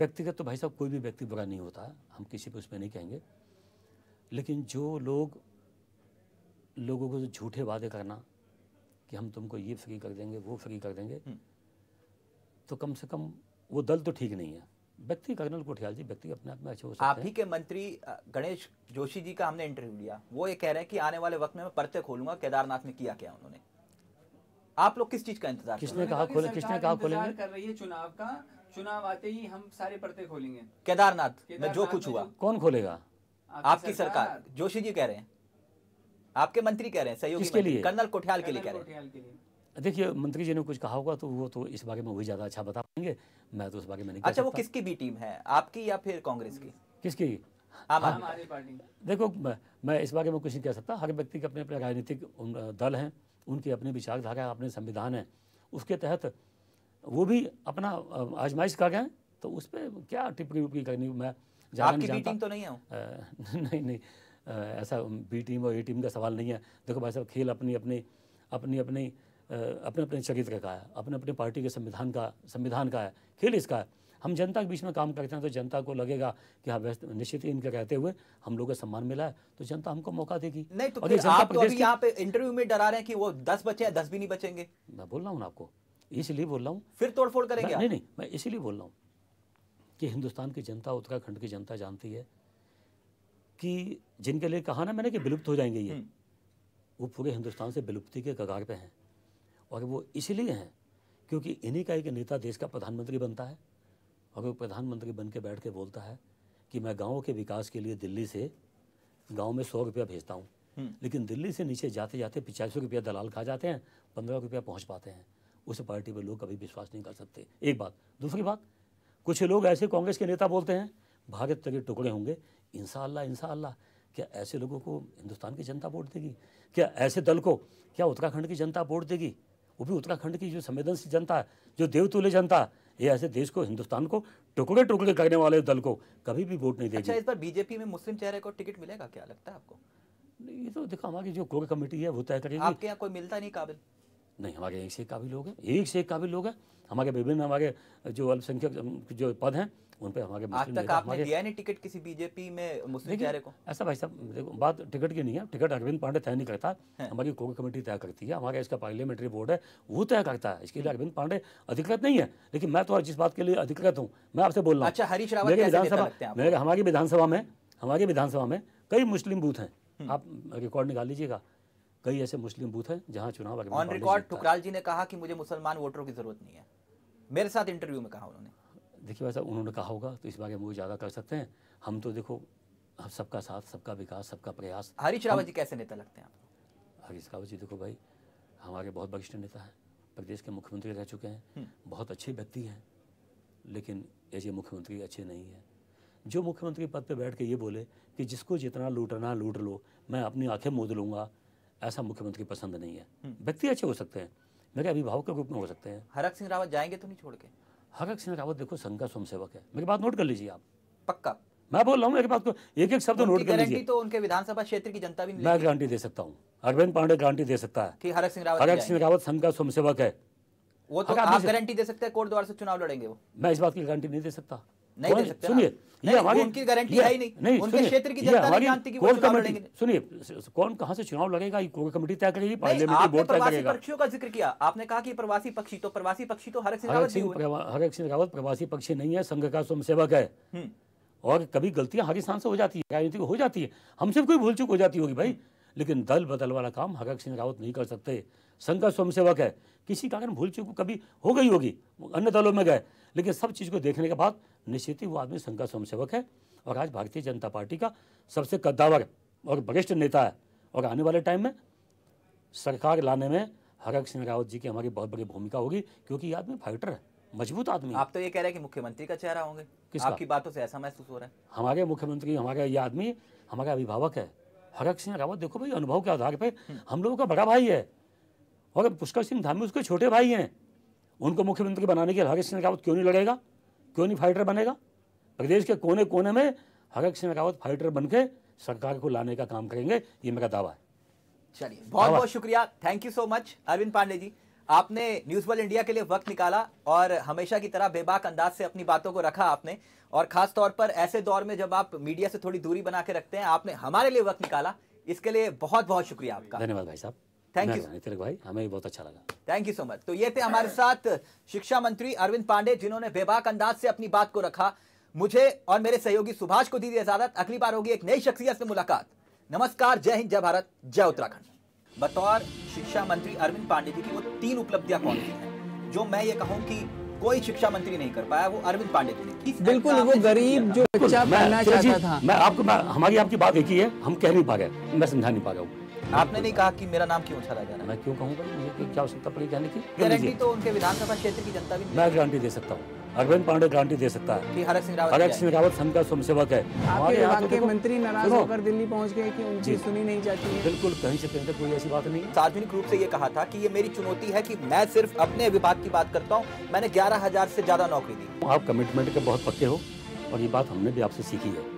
व्यक्तिगत तो भाई साहब कोई भी व्यक्ति बुरा नहीं होता हम किसी को उसमें नहीं कहेंगे लेकिन जो लोग लोगों को जो झूठे वादे करना कि हम तुमको ये फ्री कर देंगे वो फ्री कर देंगे हम्म। तो कम से कम वो दल तो ठीक नहीं है व्यक्ति कर्नल कोठियाल जी व्यक्ति अपने आप में अच्छे हो सकते आप ही के मंत्री गणेश जोशी जी का हमने इंटरव्यू लिया वो ये कह रहे हैं कि आने वाले वक्त में मैं परते खोलूंगा केदारनाथ में किया क्या उन्होंने आप लोग किस चीज का इंतजार किसने कहा खोले किसने कहा खोलेंगे कर रही है चुनाव का चुनाव आते ही हम सारे परते खोलेंगे केदारनाथ में जो कुछ हुआ कौन खोलेगा आपकी सरकार जोशी जी कह रहे हैं आपके मंत्री कह रहे हैं सहयोग के लिए कर्नल कोठियाल के लिए कह रहे हैं देखिए मंत्री जी ने कुछ कहा होगा तो वो तो इस बारे में वही ज़्यादा अच्छा बता पाएंगे मैं तो इस बारे में नहीं अच्छा वो किसकी भी टीम है आपकी या फिर कांग्रेस की किसकी आम हाँ। आदमी पार्टी देखो मैं इस बारे में कुछ नहीं कह सकता हर व्यक्ति के अपने अपने राजनीतिक दल हैं उनके अपने विचारधारा है अपने संविधान है उसके तहत वो भी अपना आजमाइश कर गए तो उस पर क्या टिप्पणी करनी मैं आपकी मीटिंग तो नहीं है नहीं नहीं ऐसा बी टीम और ए टीम का सवाल नहीं है देखो भाई साहब खेल अपनी अपनी अपनी अपनी अपने अपने चरित्र का है अपने अपने पार्टी के संविधान का संविधान का है खेल इसका है हम जनता के बीच में काम करते हैं तो जनता को लगेगा कि हाँ निश्चित ही इनके कहते हुए हम लोग का सम्मान मिला है तो जनता हमको मौका देगी नहीं तो और आप तो अभी यहाँ पे इंटरव्यू में डरा रहे हैं कि वो दस बचे हैं दस भी नहीं बचेंगे मैं बोल रहा हूँ आपको इसलिए बोल रहा हूँ फिर तोड़फोड़ करेंगे नहीं नहीं मैं इसीलिए बोल रहा हूँ कि हिंदुस्तान की जनता उत्तराखंड की जनता जानती है कि जिनके लिए कहा ना मैंने कि विलुप्त हो जाएंगे ये हम्म। वो पूरे हिंदुस्तान से विलुप्ति के कगार पे हैं और वो इसलिए हैं क्योंकि इन्हीं का एक नेता देश का प्रधानमंत्री बनता है और वो प्रधानमंत्री बन के बैठ के बोलता है कि मैं गाँव के विकास के लिए दिल्ली से गाँव में सौ रुपया भेजता हूँ हम्म। लेकिन दिल्ली से नीचे जाते जाते पिचासी रुपया दलाल खा जाते हैं पंद्रह रुपया पहुँच पाते हैं उस पार्टी पर लोग कभी विश्वास नहीं कर सकते एक बात दूसरी बात कुछ लोग ऐसे कांग्रेस के नेता बोलते हैं भारत तक के टुकड़े होंगे इंशाल्लाह इंशाल्लाह क्या ऐसे लोगों को हिंदुस्तान की जनता वोट देगी क्या ऐसे दल को क्या उत्तराखंड की जनता वोट देगी वो भी उत्तराखंड की जो संवेदनशील जनता है जो देवतुल्य जनता ये ऐसे देश को हिंदुस्तान को टुकड़े टुकड़े करने वाले दल को कभी भी वोट नहीं देगी अच्छा, इस बार बीजेपी में मुस्लिम चेहरे को टिकट मिलेगा क्या लगता है आपको ये तो देखो हमारी जो कोर कमेटी है वो तय करेगी आपके यहाँ कोई मिलता नहीं काबिल नहीं हमारे एक से एक काबिल लोग हैं एक से एक काबिल लोग हैं हमारे विभिन्न हमारे जो अल्पसंख्यक जो पद हैं उन पर हमारे आज तक आपने दिया नहीं टिकट किसी बीजेपी में मुस्लिम चेहरे को ऐसा भाई साहब देखो बात टिकट की नहीं है टिकट अरविंद पांडे तय नहीं करता हाँ। हमारी कोर कमेटी तय करती है हमारा इसका पार्लियामेंट्री बोर्ड है वो तय करता है इसके लिए अरविंद पांडे अधिकृत नहीं है लेकिन मैं तो जिस बात के लिए अधिकृत हूँ मैं आपसे बोल रहा हूँ अच्छा हरीश रावत विधानसभा हमारी विधानसभा में हमारी विधानसभा में कई मुस्लिम बूथ हैं हम्म। आप रिकॉर्ड निकाल लीजिएगा कई ऐसे मुस्लिम बूथ हैं जहां चुनाव ऑन रिकॉर्ड ठुकराल जी ने कहा कि मुझे मुसलमान वोटरों की जरूरत नहीं है मेरे साथ इंटरव्यू में कहा उन्होंने देखिए भाई साहब उन्होंने कहा होगा तो इस बारे में वो ज़्यादा कर सकते हैं हम तो देखो हम सबका साथ सबका विकास सबका प्रयास हरीश रावत जी कैसे नेता लगते हैं आप हरीश रावत जी देखो भाई हमारे बहुत वरिष्ठ नेता हैं प्रदेश के मुख्यमंत्री रह चुके हैं हम्म। बहुत अच्छे व्यक्ति हैं लेकिन ऐसे मुख्यमंत्री अच्छे नहीं हैं जो मुख्यमंत्री पद पर बैठ के ये बोले कि जिसको जितना लूटना लूट लो मैं अपनी आंखें मोद लूंगा ऐसा मुख्यमंत्री पसंद नहीं है हम्म। व्यक्ति अच्छे हो सकते हैं मेरे अभिभावक के रूप में हो सकते हैं हरक सिंह रावत जाएंगे तो नहीं छोड़ के हरक सिंह रावत देखो संघ का स्वयंसेवक है मेरी बात नोट कर लीजिए आप पक्का मैं बोल रहा हूँ मेरी बात को एक एक शब्द नोट कर लीजिए तो उनके विधानसभा क्षेत्र की जनता भी मैं गारंटी दे सकता हूँ अरविंद पांडे गारंटी दे सकता है कि हरक सिंह रावत हरक सिंह रावत संघ का स्वयंसेवक है वो तो आप गारंटी दे सकते हैं कोर्ट द्वारा से चुनाव लड़ेंगे वो मैं इस बात की गारंटी नहीं दे सकता नहीं सुनिए ये हमारी उनकी गारंटी है ही नहीं, नहीं उनके क्षेत्र की जनता नहीं जानती कि वो चुनाव लड़ेंगे सुनिए कौन कहां से चुनाव कोर कमेटी तय करेगी बोर्ड तय करेगा पक्षियों का जिक्र किया आपने कहा कि प्रवासी पक्षी तो प्रवासी पक्षी तो हरक सिंह हरक सिंह रावत प्रवासी पक्षी नहीं है संघ का स्वयं सेवक है हम्म। और कभी गलतियां इंसान से हो जाती है राजनीति हो जाती है हमसे कोई भूल चूक हो जाती होगी भाई लेकिन दल बदल वाला काम हरक सिंह रावत नहीं कर सकते संघ का स्वयंसेवक है किसी कारण भूल चूक कभी हो गई होगी अन्य दलों में गए लेकिन सब चीज़ को देखने के बाद निश्चित ही वो आदमी संघ का स्वयंसेवक है और आज भारतीय जनता पार्टी का सबसे कद्दावर और वरिष्ठ नेता है और आने वाले टाइम में सरकार लाने में हरक सिंह रावत जी की हमारी बहुत बड़ी भूमिका होगी क्योंकि ये आदमी फाइटर है मजबूत आदमी आप तो ये कह रहे हैं कि मुख्यमंत्री का चेहरा होंगे आपकी बातों से ऐसा महसूस हो रहा है हमारे मुख्यमंत्री हमारे ये आदमी हमारे अभिभावक है हरक सिंह रावत देखो भाई अनुभव के आधार पर हम्म। हम लोगों का बड़ा भाई है और पुष्कर सिंह धामी उसके छोटे भाई हैं उनको मुख्यमंत्री बनाने के लिए हरक सिंह रावत क्यों नहीं लड़ेगा क्यों नहीं फाइटर बनेगा प्रदेश के कोने कोने में हरक सिंह रावत फाइटर बन के सरकार को लाने का काम करेंगे ये मेरा दावा है चलिए बहुत बहुत शुक्रिया thank you so much Arvind Pandey ji आपने न्यूज वर्ल्ड इंडिया के लिए वक्त निकाला और हमेशा की तरह बेबाक अंदाज से अपनी बातों को रखा आपने और खास तौर पर ऐसे दौर में जब आप मीडिया से थोड़ी दूरी बना के रखते हैं आपने हमारे लिए वक्त निकाला इसके लिए बहुत बहुत शुक्रिया आपका धन्यवाद भाई साहब थैंक यू तिलक भाई हमें भी बहुत अच्छा लगा थैंक यू सो मच तो ये थे हमारे साथ शिक्षा मंत्री अरविंद पांडे जिन्होंने बेबाक अंदाज से अपनी बात को रखा मुझे और मेरे सहयोगी सुभाष को दी इजाजत अगली बार होगी एक नई शख्सियत से मुलाकात नमस्कार जय हिंद जय भारत जय उत्तराखंड बतौर शिक्षा मंत्री अरविंद पांडे जी की वो तीन उपलब्धियां कौन सी हैं जो मैं ये कहूं कि कोई शिक्षा मंत्री नहीं कर पाया वो अरविंद पांडे जी ने बिल्कुल वो गरीब जो बच्चा मैं, चाहता था मैं आपको मैं, हमारी आपकी बात एक ही है हम कह नहीं पा रहे मैं समझा नहीं पा रहा हूँ आपने नहीं कहा कि मेरा नाम क्यों छाला जा रहा है मैं क्यों कहूंगा मुझे क्या आवश्यकता पड़ी जाने की गारंटी तो उनके विधानसभा क्षेत्र की जनता भी मैं गारंटी दे सकता हूँ अरविंद पांडे गारंटी दे सकता है कि हरक सिंह रावत हरक सिंह रावत स्वयं सेवक है आपके विभाग तो के मंत्री नाराज होकर दिल्ली पहुंच गए कि उनकी सुनी नहीं जाती है बिल्कुल कहीं से कहीं तक कोई ऐसी बात नहीं सार्वजनिक रूप से ये कहा था कि ये मेरी चुनौती है कि मैं सिर्फ अपने विभाग की बात करता हूँ मैंने ग्यारह हजार ज्यादा नौकरी दी आप कमिटमेंट के बहुत पक्के हो और ये बात हमने भी आपसे सीखी है